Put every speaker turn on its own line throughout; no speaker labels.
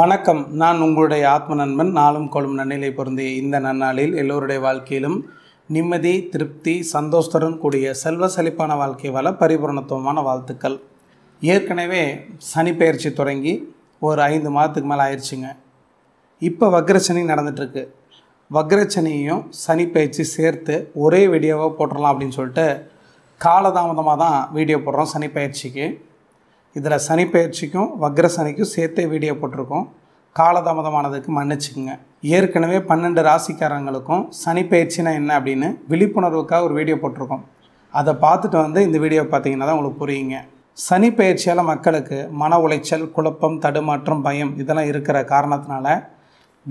வணக்கம் நான் உங்களுடைய ஆத்ம நண்பன் நாளும் கொள்ளும் நன்னிலை பொருந்தி இந்த நன்னாளில் எல்லோருடைய வாழ்க்கையிலும் நிம்மதி திருப்தி சந்தோஷத்துடன் கூடிய செல்வ செழிப்பான வாழ்க்கை வள பரிபூர்ணத்துவமான வாழ்த்துக்கள் ஏற்கனவே சனி பயிற்சி தொடங்கி ஒரு ஐந்து மாதத்துக்கு மேலே ஆயிடுச்சுங்க இப்போ வக்ரச்சனி நடந்துகிட்ருக்கு வக்ரச்சனியும் சனி பயிற்சி சேர்த்து ஒரே வீடியோவாக போட்டுடலாம் அப்படின்னு சொல்லிட்டு காலதாமதமாக தான் வீடியோ போடுறோம் சனி பயிற்சிக்கு இதில் சனி பயிற்சிக்கும் வக்ர சனிக்கும் சேர்த்தே வீடியோ போட்டிருக்கோம் காலதாமதமானதுக்கு மன்னிச்சுக்குங்க ஏற்கனவே பன்னெண்டு ராசிக்காரங்களுக்கும் சனி பயிற்சினா என்ன அப்படின்னு விழிப்புணர்வுக்காக ஒரு வீடியோ போட்டிருக்கோம் அதை பார்த்துட்டு வந்து இந்த வீடியோ பார்த்தீங்கன்னா தான் உங்களுக்கு புரியுங்க சனி பயிற்சியால் மக்களுக்கு மன உளைச்சல் குழப்பம் தடுமாற்றம் பயம் இதெல்லாம் இருக்கிற காரணத்தினால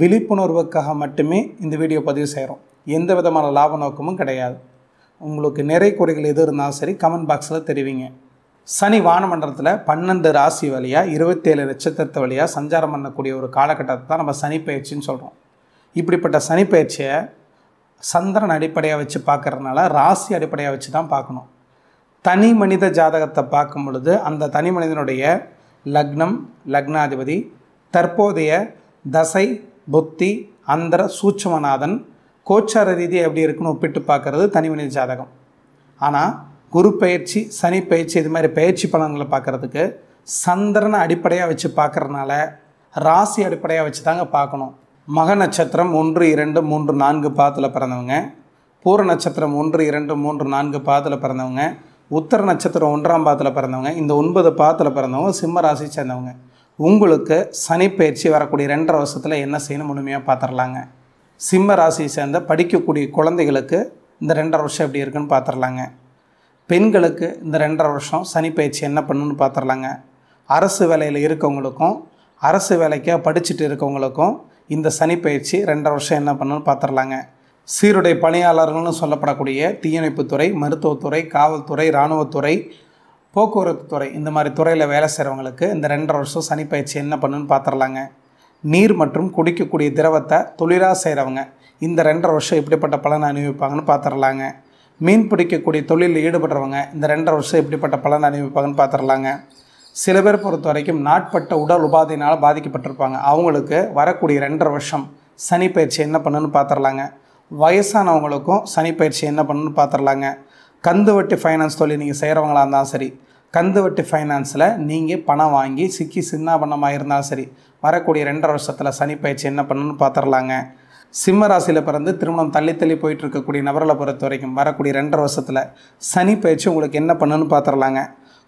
விழிப்புணர்வுக்காக மட்டுமே இந்த வீடியோ பதிவு செய்கிறோம் எந்த விதமான லாப நோக்கமும் கிடையாது உங்களுக்கு நிறை குறைகள் எது இருந்தாலும் சரி கமெண்ட் பாக்ஸில் தெரிவிங்க சனி வானமண்டலத்தில் பன்னெண்டு ராசி வழியாக இருபத்தேழு நட்சத்திரத்து வழியாக சஞ்சாரம் பண்ணக்கூடிய ஒரு காலகட்டத்தை தான் நம்ம சனி பயிற்சின்னு சொல்கிறோம் இப்படிப்பட்ட சனி பயிற்சியை சந்திரன் அடிப்படையாக வச்சு பார்க்குறதுனால ராசி அடிப்படையாக வச்சு தான் பார்க்கணும் தனி மனித ஜாதகத்தை பார்க்கும் பொழுது அந்த தனி மனிதனுடைய லக்னம் லக்னாதிபதி தற்போதைய தசை புத்தி அந்தர சூட்சமநாதன் கோச்சார ரீதி எப்படி இருக்குன்னு ஒப்பிட்டு பார்க்குறது தனி மனித ஜாதகம் ஆனால் குரு பயிற்சி சனி பயிற்சி இது மாதிரி பயிற்சி பலன்களை பார்க்குறதுக்கு சந்திரனை அடிப்படையாக வச்சு பார்க்குறதுனால ராசி அடிப்படையாக வச்சு தாங்க பார்க்கணும் மக நட்சத்திரம் ஒன்று இரண்டு மூன்று நான்கு பாதத்தில் பிறந்தவங்க பூர நட்சத்திரம் ஒன்று இரண்டு மூன்று நான்கு பாதத்தில் பிறந்தவங்க உத்தர நட்சத்திரம் ஒன்றாம் பாதத்தில் பிறந்தவங்க இந்த ஒன்பது பாதத்தில் பிறந்தவங்க சிம்ம ராசி சேர்ந்தவங்க உங்களுக்கு சனி பயிற்சி வரக்கூடிய ரெண்டரை வருஷத்தில் என்ன செய்யணும் முழுமையாக பார்த்துடலாங்க சிம்ம ராசியை சேர்ந்த படிக்கக்கூடிய குழந்தைகளுக்கு இந்த ரெண்டரை வருஷம் எப்படி இருக்குன்னு பார்த்துடலாங்க பெண்களுக்கு இந்த ரெண்டரை வருஷம் சனி பயிற்சி என்ன பண்ணுன்னு பார்த்துடலாங்க அரசு வேலையில் இருக்கவங்களுக்கும் அரசு வேலைக்காக படிச்சுட்டு இருக்கவங்களுக்கும் இந்த சனிப்பயிற்சி ரெண்டரை வருஷம் என்ன பண்ணுன்னு பார்த்துடலாங்க சீருடை பணியாளர்கள்னு சொல்லப்படக்கூடிய தீயணைப்புத்துறை மருத்துவத்துறை காவல்துறை இராணுவத்துறை போக்குவரத்து துறை இந்த மாதிரி துறையில் வேலை செய்கிறவங்களுக்கு இந்த ரெண்டரை வருஷம் சனிப்பயிற்சி என்ன பண்ணுன்னு பார்த்துடலாங்க நீர் மற்றும் குடிக்கக்கூடிய திரவத்தை தொழிலாக செய்கிறவங்க இந்த ரெண்டரை வருஷம் எப்படிப்பட்ட பலனை அனுபவிப்பாங்கன்னு பார்த்துடலாங்க மீன் பிடிக்கக்கூடிய தொழிலில் ஈடுபடுறவங்க இந்த ரெண்டரை வருஷம் எப்படிப்பட்ட பலன் அனுபவிப்பாங்கன்னு பார்த்துடலாங்க சில பேர் பொறுத்த வரைக்கும் நாட்பட்ட உடல் உபாதையினால் பாதிக்கப்பட்டிருப்பாங்க அவங்களுக்கு வரக்கூடிய ரெண்டரை வருஷம் சனி பயிற்சி என்ன பண்ணுன்னு பார்த்துடலாங்க வயசானவங்களுக்கும் சனி பயிற்சி என்ன பண்ணுன்னு பார்த்துடலாங்க கந்துவட்டி ஃபைனான்ஸ் தொழில் நீங்கள் செய்கிறவங்களா இருந்தாலும் சரி கந்துவட்டி ஃபைனான்ஸில் நீங்கள் பணம் வாங்கி சிக்கி சின்ன பண்ணமாக இருந்தாலும் சரி வரக்கூடிய ரெண்டரை வருஷத்தில் சனி பயிற்சி என்ன பண்ணுன்னு பார்த்துடலாங்க சிம்ம ராசியில் பிறந்து திருமணம் தள்ளி தள்ளி போயிட்டு இருக்கக்கூடிய நபர்களை பொறுத்த வரைக்கும் வரக்கூடிய ரெண்டரை வருஷத்தில் சனி பயிற்சி உங்களுக்கு என்ன பண்ணுன்னு பார்த்துடலாங்க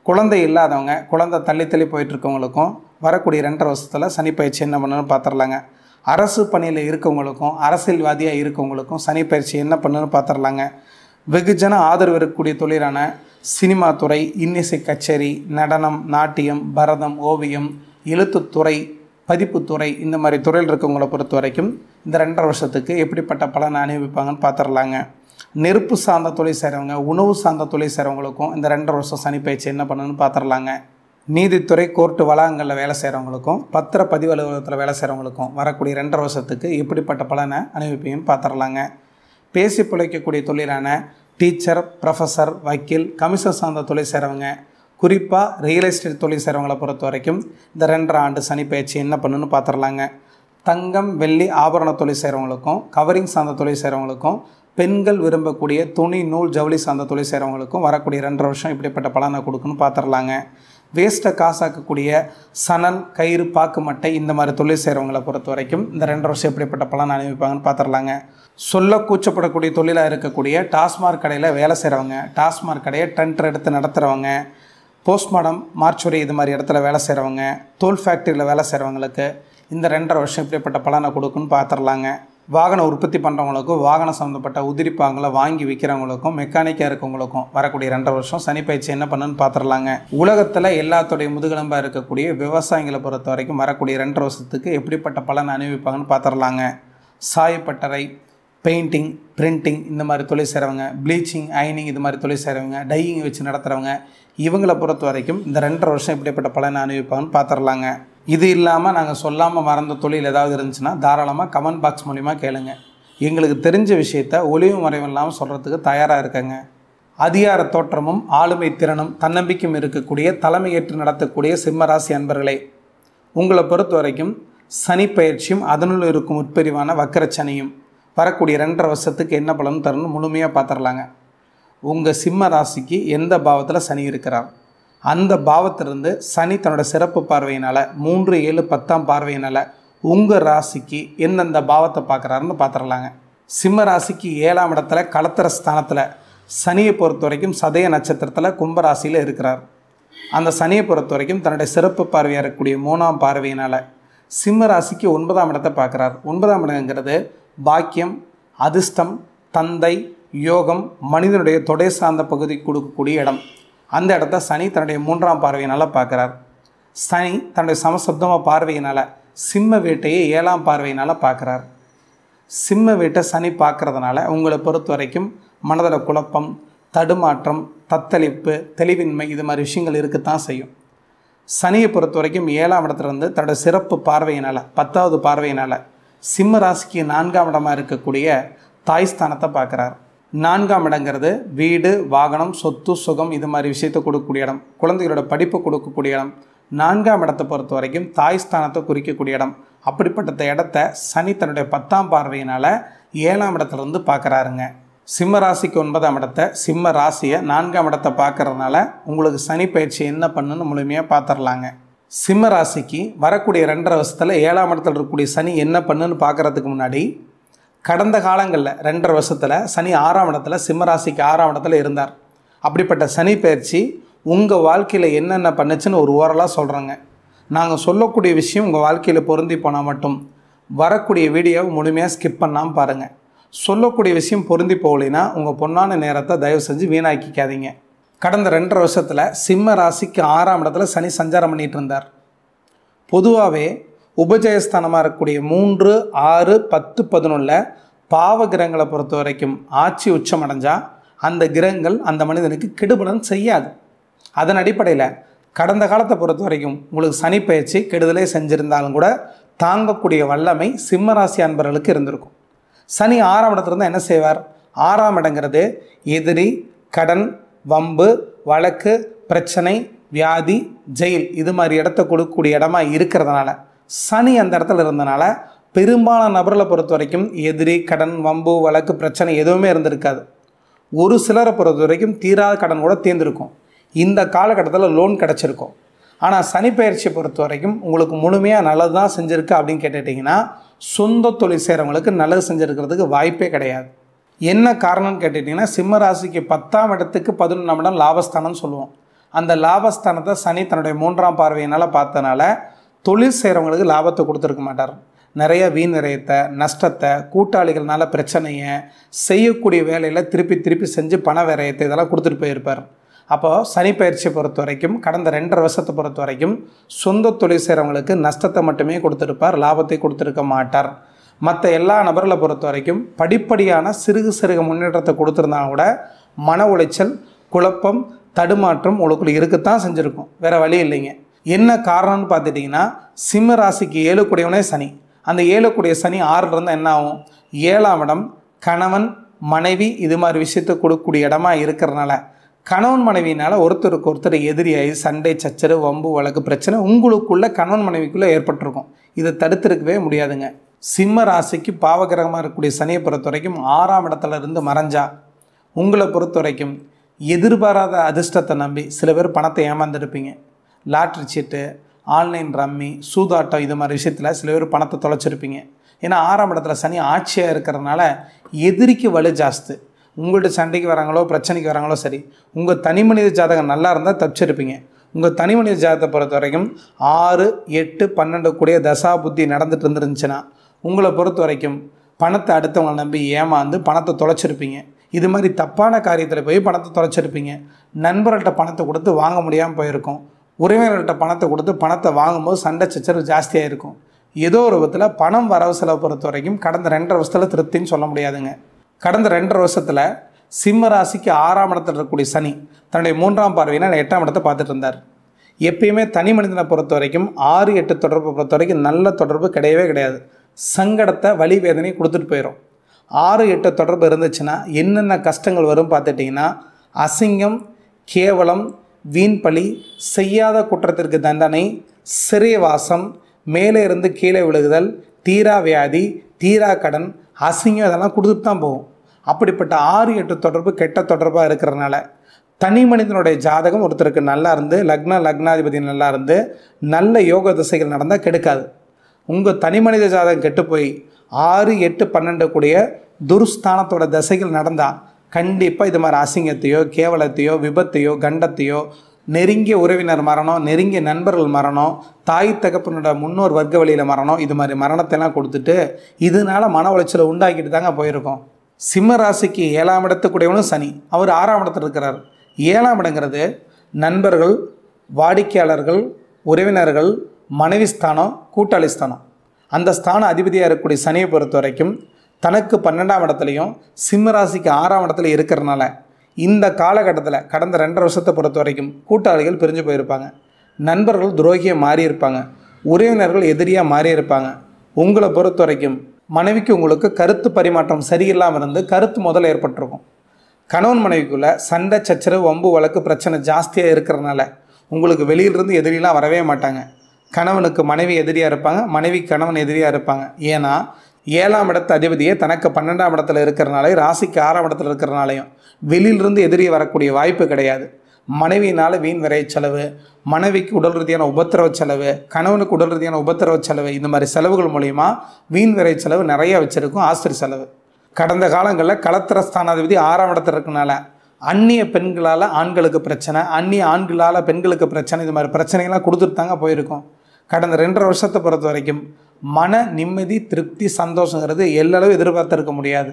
குழந்தை இல்லாதவங்க குழந்தை தள்ளி தள்ளி போயிட்டுருக்கவங்களுக்கும் வரக்கூடிய ரெண்டரை வருஷத்தில் சனி பயிற்சி என்ன பண்ணுன்னு பார்த்துடலாங்க அரசு பணியில் இருக்கவங்களுக்கும் அரசியல்வாதியாக இருக்கவங்களுக்கும் சனி பயிற்சி என்ன பண்ணுன்னு பார்த்துடலாங்க வெகுஜன ஆதரவு இருக்கக்கூடிய தொழிலான சினிமா துறை இன்னிசை கச்சேரி நடனம் நாட்டியம் பரதம் ஓவியம் எழுத்துத்துறை பதிப்புத்துறை இந்த மாதிரி துறையில் இருக்கவங்களை பொறுத்த வரைக்கும் இந்த ரெண்டரை வருஷத்துக்கு எப்படிப்பட்ட பலனை அனுபவிப்பாங்கன்னு பார்த்துடலாங்க நெருப்பு சார்ந்த தொழில் செய்கிறவங்க உணவு சார்ந்த தொழில் செய்கிறவங்களுக்கும் இந்த ரெண்டரை வருஷம் சனி பயிற்சி என்ன பண்ணணும்னு பார்த்துடலாங்க நீதித்துறை கோர்ட்டு வளாகங்களில் வேலை செய்கிறவங்களுக்கும் பத்திர பதிவு அலுவலகத்தில் வேலை செய்கிறவங்களுக்கும் வரக்கூடிய ரெண்டரை வருஷத்துக்கு எப்படிப்பட்ட பலனை அனுபவிப்பையும் பார்த்துடலாங்க பேசி பிழைக்கக்கூடிய தொழிலான டீச்சர் ப்ரொஃபஸர் வக்கீல் கமிஷன் சார்ந்த தொழில் செய்கிறவங்க குறிப்பாக ரியல் எஸ்டேட் தொழில் செய்கிறவங்களை பொறுத்த வரைக்கும் இந்த ரெண்டரை ஆண்டு சனி பயிற்சி என்ன பண்ணுன்னு பார்த்துடலாங்க தங்கம் வெள்ளி ஆபரண தொழில் செய்கிறவங்களுக்கும் கவரிங் சார்ந்த தொழில் செய்கிறவங்களுக்கும் பெண்கள் விரும்பக்கூடிய துணி நூல் ஜவுளி சார்ந்த தொழில் செய்கிறவங்களுக்கும் வரக்கூடிய ரெண்டரை வருஷம் இப்படிப்பட்ட பலனை கொடுக்குன்னு பார்த்துடலாங்க வேஸ்ட்டை காசாக்கக்கூடிய சணல் கயிறு பாக்கு மட்டை இந்த மாதிரி தொழில் செய்கிறவங்களை பொறுத்த வரைக்கும் இந்த ரெண்டு வருஷம் எப்படிப்பட்ட பலன் அனுப்பிப்பாங்கன்னு பார்த்துடலாங்க சொல்ல கூச்சப்படக்கூடிய தொழிலாக இருக்கக்கூடிய டாஸ்மார்க் கடையில் வேலை செய்கிறவங்க டாஸ்மார்க் கடையை டென்டர் எடுத்து நடத்துகிறவங்க போஸ்ட்மார்டம் மார்ச்சுரி இது மாதிரி இடத்துல வேலை செய்கிறவங்க தோல் ஃபேக்ட்ரியில் வேலை செய்கிறவங்களுக்கு இந்த ரெண்டரை வருஷம் இப்படிப்பட்ட பலனை கொடுக்குன்னு பார்த்துடலாங்க வாகனம் உற்பத்தி பண்ணுறவங்களுக்கும் வாகனம் சம்மந்தப்பட்ட உதிரிப்பாங்களை வாங்கி விற்கிறவங்களுக்கும் மெக்கானிக்காக இருக்கவங்களுக்கும் வரக்கூடிய ரெண்டரை வருஷம் சனி பயிற்சி என்ன பண்ணுன்னு பார்த்துடலாங்க உலகத்தில் எல்லாத்துடைய முதுகெலும்பாக இருக்கக்கூடிய விவசாயிகளை பொறுத்த வரைக்கும் வரக்கூடிய ரெண்டரை வருஷத்துக்கு எப்படிப்பட்ட பலன் அனுபவிப்பாங்கன்னு பார்த்துடலாங்க சாயப்பட்டறை பெயிண்டிங் பிரிண்டிங் இந்த மாதிரி தொழில் செய்கிறவங்க ப்ளீச்சிங் அயனிங் இது மாதிரி தொழில் செய்கிறவங்க டையிங் வச்சு நடத்துகிறவங்க இவங்களை பொறுத்த வரைக்கும் இந்த ரெண்டரை வருஷம் இப்படிப்பட்ட பலனை அனுபவிப்பாங்கன்னு பார்த்துடலாங்க இது இல்லாமல் நாங்கள் சொல்லாமல் மறந்த தொழில் ஏதாவது இருந்துச்சுன்னா தாராளமாக கமெண்ட் பாக்ஸ் மூலிமா கேளுங்க எங்களுக்கு தெரிஞ்ச விஷயத்த ஒளிவு மறைவு இல்லாமல் சொல்கிறதுக்கு தயாராக இருக்கங்க அதிகார தோற்றமும் ஆளுமை திறனும் தன்னம்பிக்கையும் இருக்கக்கூடிய தலைமையேற்று நடத்தக்கூடிய சிம்மராசி அன்பர்களே உங்களை பொறுத்த வரைக்கும் சனி பயிற்சியும் அதனுள் இருக்கும் உட்பிரிவான வக்கரச்சனையும் வரக்கூடிய ரெண்டரை வருஷத்துக்கு என்ன பலன் தரணும்னு முழுமையாக பார்த்துடலாங்க உங்கள் சிம்ம ராசிக்கு எந்த பாவத்தில் சனி இருக்கிறார் அந்த பாவத்திலிருந்து சனி தன்னோட சிறப்பு பார்வையினால் மூன்று ஏழு பத்தாம் பார்வையினால் உங்கள் ராசிக்கு எந்தெந்த பாவத்தை பார்க்குறாருன்னு பார்த்துடலாங்க சிம்ம ராசிக்கு ஏழாம் இடத்துல களத்திர ஸ்தானத்தில் சனியை பொறுத்த வரைக்கும் சதய நட்சத்திரத்தில் கும்பராசியில் இருக்கிறார் அந்த சனியை பொறுத்த வரைக்கும் தன்னுடைய சிறப்பு பார்வையாக இருக்கக்கூடிய மூணாம் பார்வையினால் சிம்ம ராசிக்கு ஒன்பதாம் இடத்தை பார்க்குறார் ஒன்பதாம் இடங்கிறது பாக்கியம் அதிர்ஷ்டம் தந்தை யோகம் மனிதனுடைய தொடை சார்ந்த பகுதி கொடுக்கக்கூடிய இடம் அந்த இடத்த சனி தன்னுடைய மூன்றாம் பார்வையினால் பார்க்குறார் சனி தன்னுடைய சமசப்தம பார்வையினால் சிம்ம வேட்டையை ஏழாம் பார்வையினால் பார்க்குறார் சிம்ம வீட்டை சனி பார்க்குறதுனால உங்களை பொறுத்த வரைக்கும் மனதில் குழப்பம் தடுமாற்றம் தத்தளிப்பு தெளிவின்மை இது மாதிரி விஷயங்கள் இருக்குத்தான் செய்யும் சனியை பொறுத்த வரைக்கும் ஏழாம் இடத்துலேருந்து தன்னோட சிறப்பு பார்வையினால் பத்தாவது பார்வையினால் சிம்ம ராசிக்கு நான்காம் இடமாக இருக்கக்கூடிய தாய்ஸ்தானத்தை பார்க்குறாரு நான்காம் இடங்கிறது வீடு வாகனம் சொத்து சுகம் இது மாதிரி விஷயத்தை கொடுக்கக்கூடிய இடம் குழந்தைகளோட படிப்பு கொடுக்கக்கூடிய இடம் நான்காம் இடத்தை பொறுத்த வரைக்கும் தாய் ஸ்தானத்தை குறிக்கக்கூடிய இடம் அப்படிப்பட்ட இடத்த சனி தன்னுடைய பத்தாம் பார்வையினால் ஏழாம் இடத்துலேருந்து பார்க்குறாருங்க சிம்ம ராசிக்கு ஒன்பதாம் இடத்த சிம்ம ராசியை நான்காம் இடத்தை பார்க்குறதுனால உங்களுக்கு சனி பயிற்சி என்ன பண்ணுன்னு முழுமையாக பார்த்துடலாங்க சிம்ம ராசிக்கு வரக்கூடிய ரெண்டரை வருஷத்தில் ஏழாம் இடத்துல இருக்கக்கூடிய சனி என்ன பண்ணுன்னு பார்க்குறதுக்கு முன்னாடி கடந்த காலங்களில் ரெண்டரை வருஷத்தில் சனி ஆறாம் இடத்துல சிம்ம ராசிக்கு ஆறாம் இடத்துல இருந்தார் அப்படிப்பட்ட சனி பயிற்சி உங்கள் வாழ்க்கையில் என்னென்ன பண்ணுச்சுன்னு ஒரு ஓரலாக சொல்கிறேங்க நாங்கள் சொல்லக்கூடிய விஷயம் உங்கள் வாழ்க்கையில் பொருந்தி போனால் மட்டும் வரக்கூடிய வீடியோவை முழுமையாக ஸ்கிப் பண்ணாமல் பாருங்கள் சொல்லக்கூடிய விஷயம் பொருந்தி போகலைன்னா உங்கள் பொண்ணான நேரத்தை தயவு செஞ்சு வீணாக்கிக்காதீங்க கடந்த ரெண்டரை வருஷத்தில் சிம்ம ராசிக்கு ஆறாம் இடத்துல சனி சஞ்சாரம் பண்ணிகிட்டு இருந்தார் பொதுவாகவே உபஜயஸ்தானமாக இருக்கக்கூடிய மூன்று ஆறு பத்து பதினொன்றில் பாவ கிரகங்களை பொறுத்த வரைக்கும் ஆட்சி உச்சம் அடைஞ்சால் அந்த கிரகங்கள் அந்த மனிதனுக்கு கெடுபலன் செய்யாது அதன் அடிப்படையில் கடந்த காலத்தை பொறுத்த வரைக்கும் உங்களுக்கு சனி பயிற்சி கெடுதலே செஞ்சுருந்தாலும் கூட தாங்கக்கூடிய வல்லமை சிம்மராசி அன்பர்களுக்கு இருந்திருக்கும் சனி ஆறாம் இடத்துல இருந்தால் என்ன செய்வார் ஆறாம் இடங்கிறது எதிரி கடன் வம்பு வழக்கு பிரச்சனை வியாதி ஜெயில் இது மாதிரி இடத்த கொடுக்கக்கூடிய இடமா இருக்கிறதுனால சனி அந்த இடத்துல இருந்தனால பெரும்பாலான நபர்களை பொறுத்த வரைக்கும் எதிரி கடன் வம்பு வழக்கு பிரச்சனை எதுவுமே இருந்திருக்காது ஒரு சிலரை பொறுத்த வரைக்கும் தீராத கடன் கூட தேர்ந்திருக்கும் இந்த காலகட்டத்தில் லோன் கிடச்சிருக்கும் ஆனால் சனி பயிற்சியை பொறுத்த வரைக்கும் உங்களுக்கு முழுமையாக நல்லது தான் செஞ்சுருக்கு அப்படின்னு கேட்டுட்டிங்கன்னா சொந்த தொழில் செய்கிறவங்களுக்கு நல்லது செஞ்சுருக்கிறதுக்கு வாய்ப்பே கிடையாது என்ன காரணம்னு கேட்டுட்டிங்கன்னா சிம்ம ராசிக்கு பத்தாம் இடத்துக்கு பதினொன்றாம் இடம் லாபஸ்தானம்னு சொல்லுவோம் அந்த லாபஸ்தானத்தை சனி தன்னுடைய மூன்றாம் பார்வையினால் பார்த்தனால தொழில் செய்கிறவங்களுக்கு லாபத்தை கொடுத்துருக்க மாட்டார் நிறைய வீண் நிறையத்தை நஷ்டத்தை கூட்டாளிகள்னால பிரச்சனையை செய்யக்கூடிய வேலையில் திருப்பி திருப்பி செஞ்சு பண விரயத்தை இதெல்லாம் கொடுத்துட்டு போயிருப்பார் அப்போது சனி பயிற்சியை பொறுத்த வரைக்கும் கடந்த ரெண்டரை வருஷத்தை பொறுத்த வரைக்கும் சொந்த தொழில் செய்கிறவங்களுக்கு நஷ்டத்தை மட்டுமே கொடுத்துருப்பார் லாபத்தை கொடுத்துருக்க மாட்டார் மற்ற எல்லா நபர்களை பொறுத்த வரைக்கும் படிப்படியான சிறுகு சிறுக முன்னேற்றத்தை கொடுத்துருந்தா கூட மன உளைச்சல் குழப்பம் தடுமாற்றம் உங்களுக்குள்ள இருக்கத்தான் செஞ்சுருக்கும் வேறு வழி இல்லைங்க என்ன காரணம்னு பார்த்துட்டிங்கன்னா சிம்ம ராசிக்கு ஏழுக்கூடியவனே சனி அந்த ஏழுக்கூடிய சனி ஆறில் இருந்தால் என்ன ஆகும் ஏழாம் இடம் கணவன் மனைவி இது மாதிரி விஷயத்தை கொடுக்கக்கூடிய இடமா இருக்கிறனால கணவன் மனைவினால் ஒருத்தருக்கு ஒருத்தர் எதிரியாகி சண்டை சச்சரவு வம்பு வழக்கு பிரச்சனை உங்களுக்குள்ளே கணவன் மனைவிக்குள்ளே ஏற்பட்டிருக்கும் இதை தடுத்திருக்கவே முடியாதுங்க சிம்ம ராசிக்கு பாவகிரகமாக இருக்கக்கூடிய சனியை பொறுத்த வரைக்கும் ஆறாம் இடத்துல இருந்து மறைஞ்சா உங்களை பொறுத்த வரைக்கும் எதிர்பாராத அதிர்ஷ்டத்தை நம்பி சில பேர் பணத்தை ஏமாந்துருப்பீங்க லாட்ரி சீட்டு ஆன்லைன் ரம்மி சூதாட்டம் இது மாதிரி விஷயத்தில் சில பேர் பணத்தை தொலைச்சிருப்பீங்க ஏன்னா ஆறாம் இடத்துல சனி ஆட்சியாக இருக்கிறதுனால எதிரிக்கு வலு ஜாஸ்து உங்கள்கிட்ட சண்டைக்கு வராங்களோ பிரச்சனைக்கு வராங்களோ சரி உங்கள் தனி மனித ஜாதகம் நல்லா இருந்தால் தப்பிச்சிருப்பீங்க உங்கள் தனி மனித ஜாதகத்தை பொறுத்த வரைக்கும் ஆறு எட்டு பன்னெண்டு கூடிய தசா புத்தி நடந்துட்டு இருந்துருந்துச்சுன்னா உங்களை பொறுத்த வரைக்கும் பணத்தை அடுத்தவங்களை நம்பி ஏமாந்து பணத்தை தொலைச்சிருப்பீங்க இது மாதிரி தப்பான காரியத்தில் போய் பணத்தை தொலைச்சிருப்பீங்க நண்பர்கள்ட்ட பணத்தை கொடுத்து வாங்க முடியாமல் போயிருக்கும் உறவினர்கள்ட்ட பணத்தை கொடுத்து பணத்தை வாங்கும்போது சண்டை சச்சரவு ஜாஸ்தியாக இருக்கும் ஏதோ ஒரு விதத்தில் பணம் வரவு செலவு பொறுத்த வரைக்கும் கடந்த ரெண்டரை வருஷத்தில் திருப்தின்னு சொல்ல முடியாதுங்க கடந்த ரெண்டரை வருஷத்தில் சிம்ம ராசிக்கு ஆறாம் இடத்துல இருக்கக்கூடிய சனி தன்னுடைய மூன்றாம் பார்வையினால் எட்டாம் இடத்தை பார்த்துட்டு இருந்தார் எப்பயுமே தனி மனிதனை பொறுத்த வரைக்கும் ஆறு எட்டு தொடர்பு பொறுத்த வரைக்கும் நல்ல தொடர்பு கிடையவே கிடையாது சங்கடத்தை வலி வேதனை கொடுத்துட்டு போயிடும் ஆறு எட்டு தொடர்பு இருந்துச்சுன்னா என்னென்ன கஷ்டங்கள் வரும் பார்த்துட்டிங்கன்னா அசிங்கம் கேவலம் வீண்பழி செய்யாத குற்றத்திற்கு தண்டனை சிறைவாசம் மேலே இருந்து கீழே விழுகுதல் தீரா வியாதி தீரா கடன் அசிங்கம் இதெல்லாம் கொடுத்துட்டு தான் போகும் அப்படிப்பட்ட ஆறு எட்டு தொடர்பு கெட்ட தொடர்பாக இருக்கிறனால தனி மனிதனுடைய ஜாதகம் ஒருத்தருக்கு நல்லா இருந்து லக்ன லக்னாதிபதி நல்லா இருந்து நல்ல யோக திசைகள் நடந்தால் கெடுக்காது உங்கள் தனி மனித ஜாதகம் கெட்டு போய் ஆறு எட்டு பன்னெண்டு கூடிய துர்ஸ்தானத்தோட தசைகள் நடந்தால் கண்டிப்பாக இது மாதிரி அசிங்கத்தையோ கேவலத்தையோ விபத்தையோ கண்டத்தையோ நெருங்கிய உறவினர் மரணம் நெருங்கிய நண்பர்கள் மரணம் தாய் தகப்பனோட முன்னோர் வர்க்க வழியில் மரணம் இது மாதிரி மரணத்தைலாம் கொடுத்துட்டு இதனால் மன உளைச்சலை உண்டாக்கிட்டு தாங்க போயிருக்கோம் சிம்ம ராசிக்கு ஏழாம் இடத்துக்குடையவனும் சனி அவர் ஆறாம் இடத்துல இருக்கிறார் ஏழாம் இடங்கிறது நண்பர்கள் வாடிக்கையாளர்கள் உறவினர்கள் மனைவி ஸ்தானம் கூட்டாளி ஸ்தானம் அந்த ஸ்தான அதிபதியாக இருக்கக்கூடிய சனியை பொறுத்த வரைக்கும் தனக்கு பன்னெண்டாம் இடத்துலையும் சிம்ம ராசிக்கு ஆறாம் இடத்துல இருக்கிறனால இந்த காலகட்டத்தில் கடந்த ரெண்டரை வருஷத்தை பொறுத்த வரைக்கும் கூட்டாளிகள் பிரிஞ்சு போயிருப்பாங்க நண்பர்கள் துரோகியாக மாறியிருப்பாங்க உறவினர்கள் எதிரியாக மாறியிருப்பாங்க உங்களை பொறுத்த வரைக்கும் மனைவிக்கு உங்களுக்கு கருத்து பரிமாற்றம் சரியில்லாமல் இருந்து கருத்து முதல் ஏற்பட்டிருக்கும் கணவன் மனைவிக்குள்ளே சண்டை சச்சரவு வம்பு வழக்கு பிரச்சனை ஜாஸ்தியாக இருக்கிறனால உங்களுக்கு வெளியிலிருந்து எதிரிலாம் வரவே மாட்டாங்க கணவனுக்கு மனைவி எதிரியாக இருப்பாங்க மனைவி கணவன் எதிரியாக இருப்பாங்க ஏன்னா ஏழாம் இடத்து அதிபதியே தனக்கு பன்னெண்டாம் இடத்துல இருக்கிறனாலையும் ராசிக்கு ஆறாம் இடத்துல இருக்கிறனாலையும் வெளியிலிருந்து எதிரி வரக்கூடிய வாய்ப்பு கிடையாது மனைவியினால் வீண் விரை செலவு மனைவிக்கு உடல் ரீதியான உபத்திரவ செலவு கணவனுக்கு உடல் ரீதியான உபத்திரவ செலவு இந்த மாதிரி செலவுகள் மூலிமா வீண் விரை செலவு நிறையா வச்சுருக்கும் ஆசிரியர் செலவு கடந்த காலங்களில் களத்திர ஸ்தானாதிபதி ஆறாம் இடத்துல இருக்கனால அந்நிய பெண்களால் ஆண்களுக்கு பிரச்சனை அந்நிய ஆண்களால் பெண்களுக்கு பிரச்சனை இது மாதிரி பிரச்சனைகள்லாம் கொடுத்துட்டு தாங்க போயிருக்கோம் கடந்த ரெண்டரை வருஷத்தை பொறுத்த வரைக்கும் மன நிம்மதி திருப்தி சந்தோஷங்கிறது எல்லளவு எதிர்பார்த்துருக்க முடியாது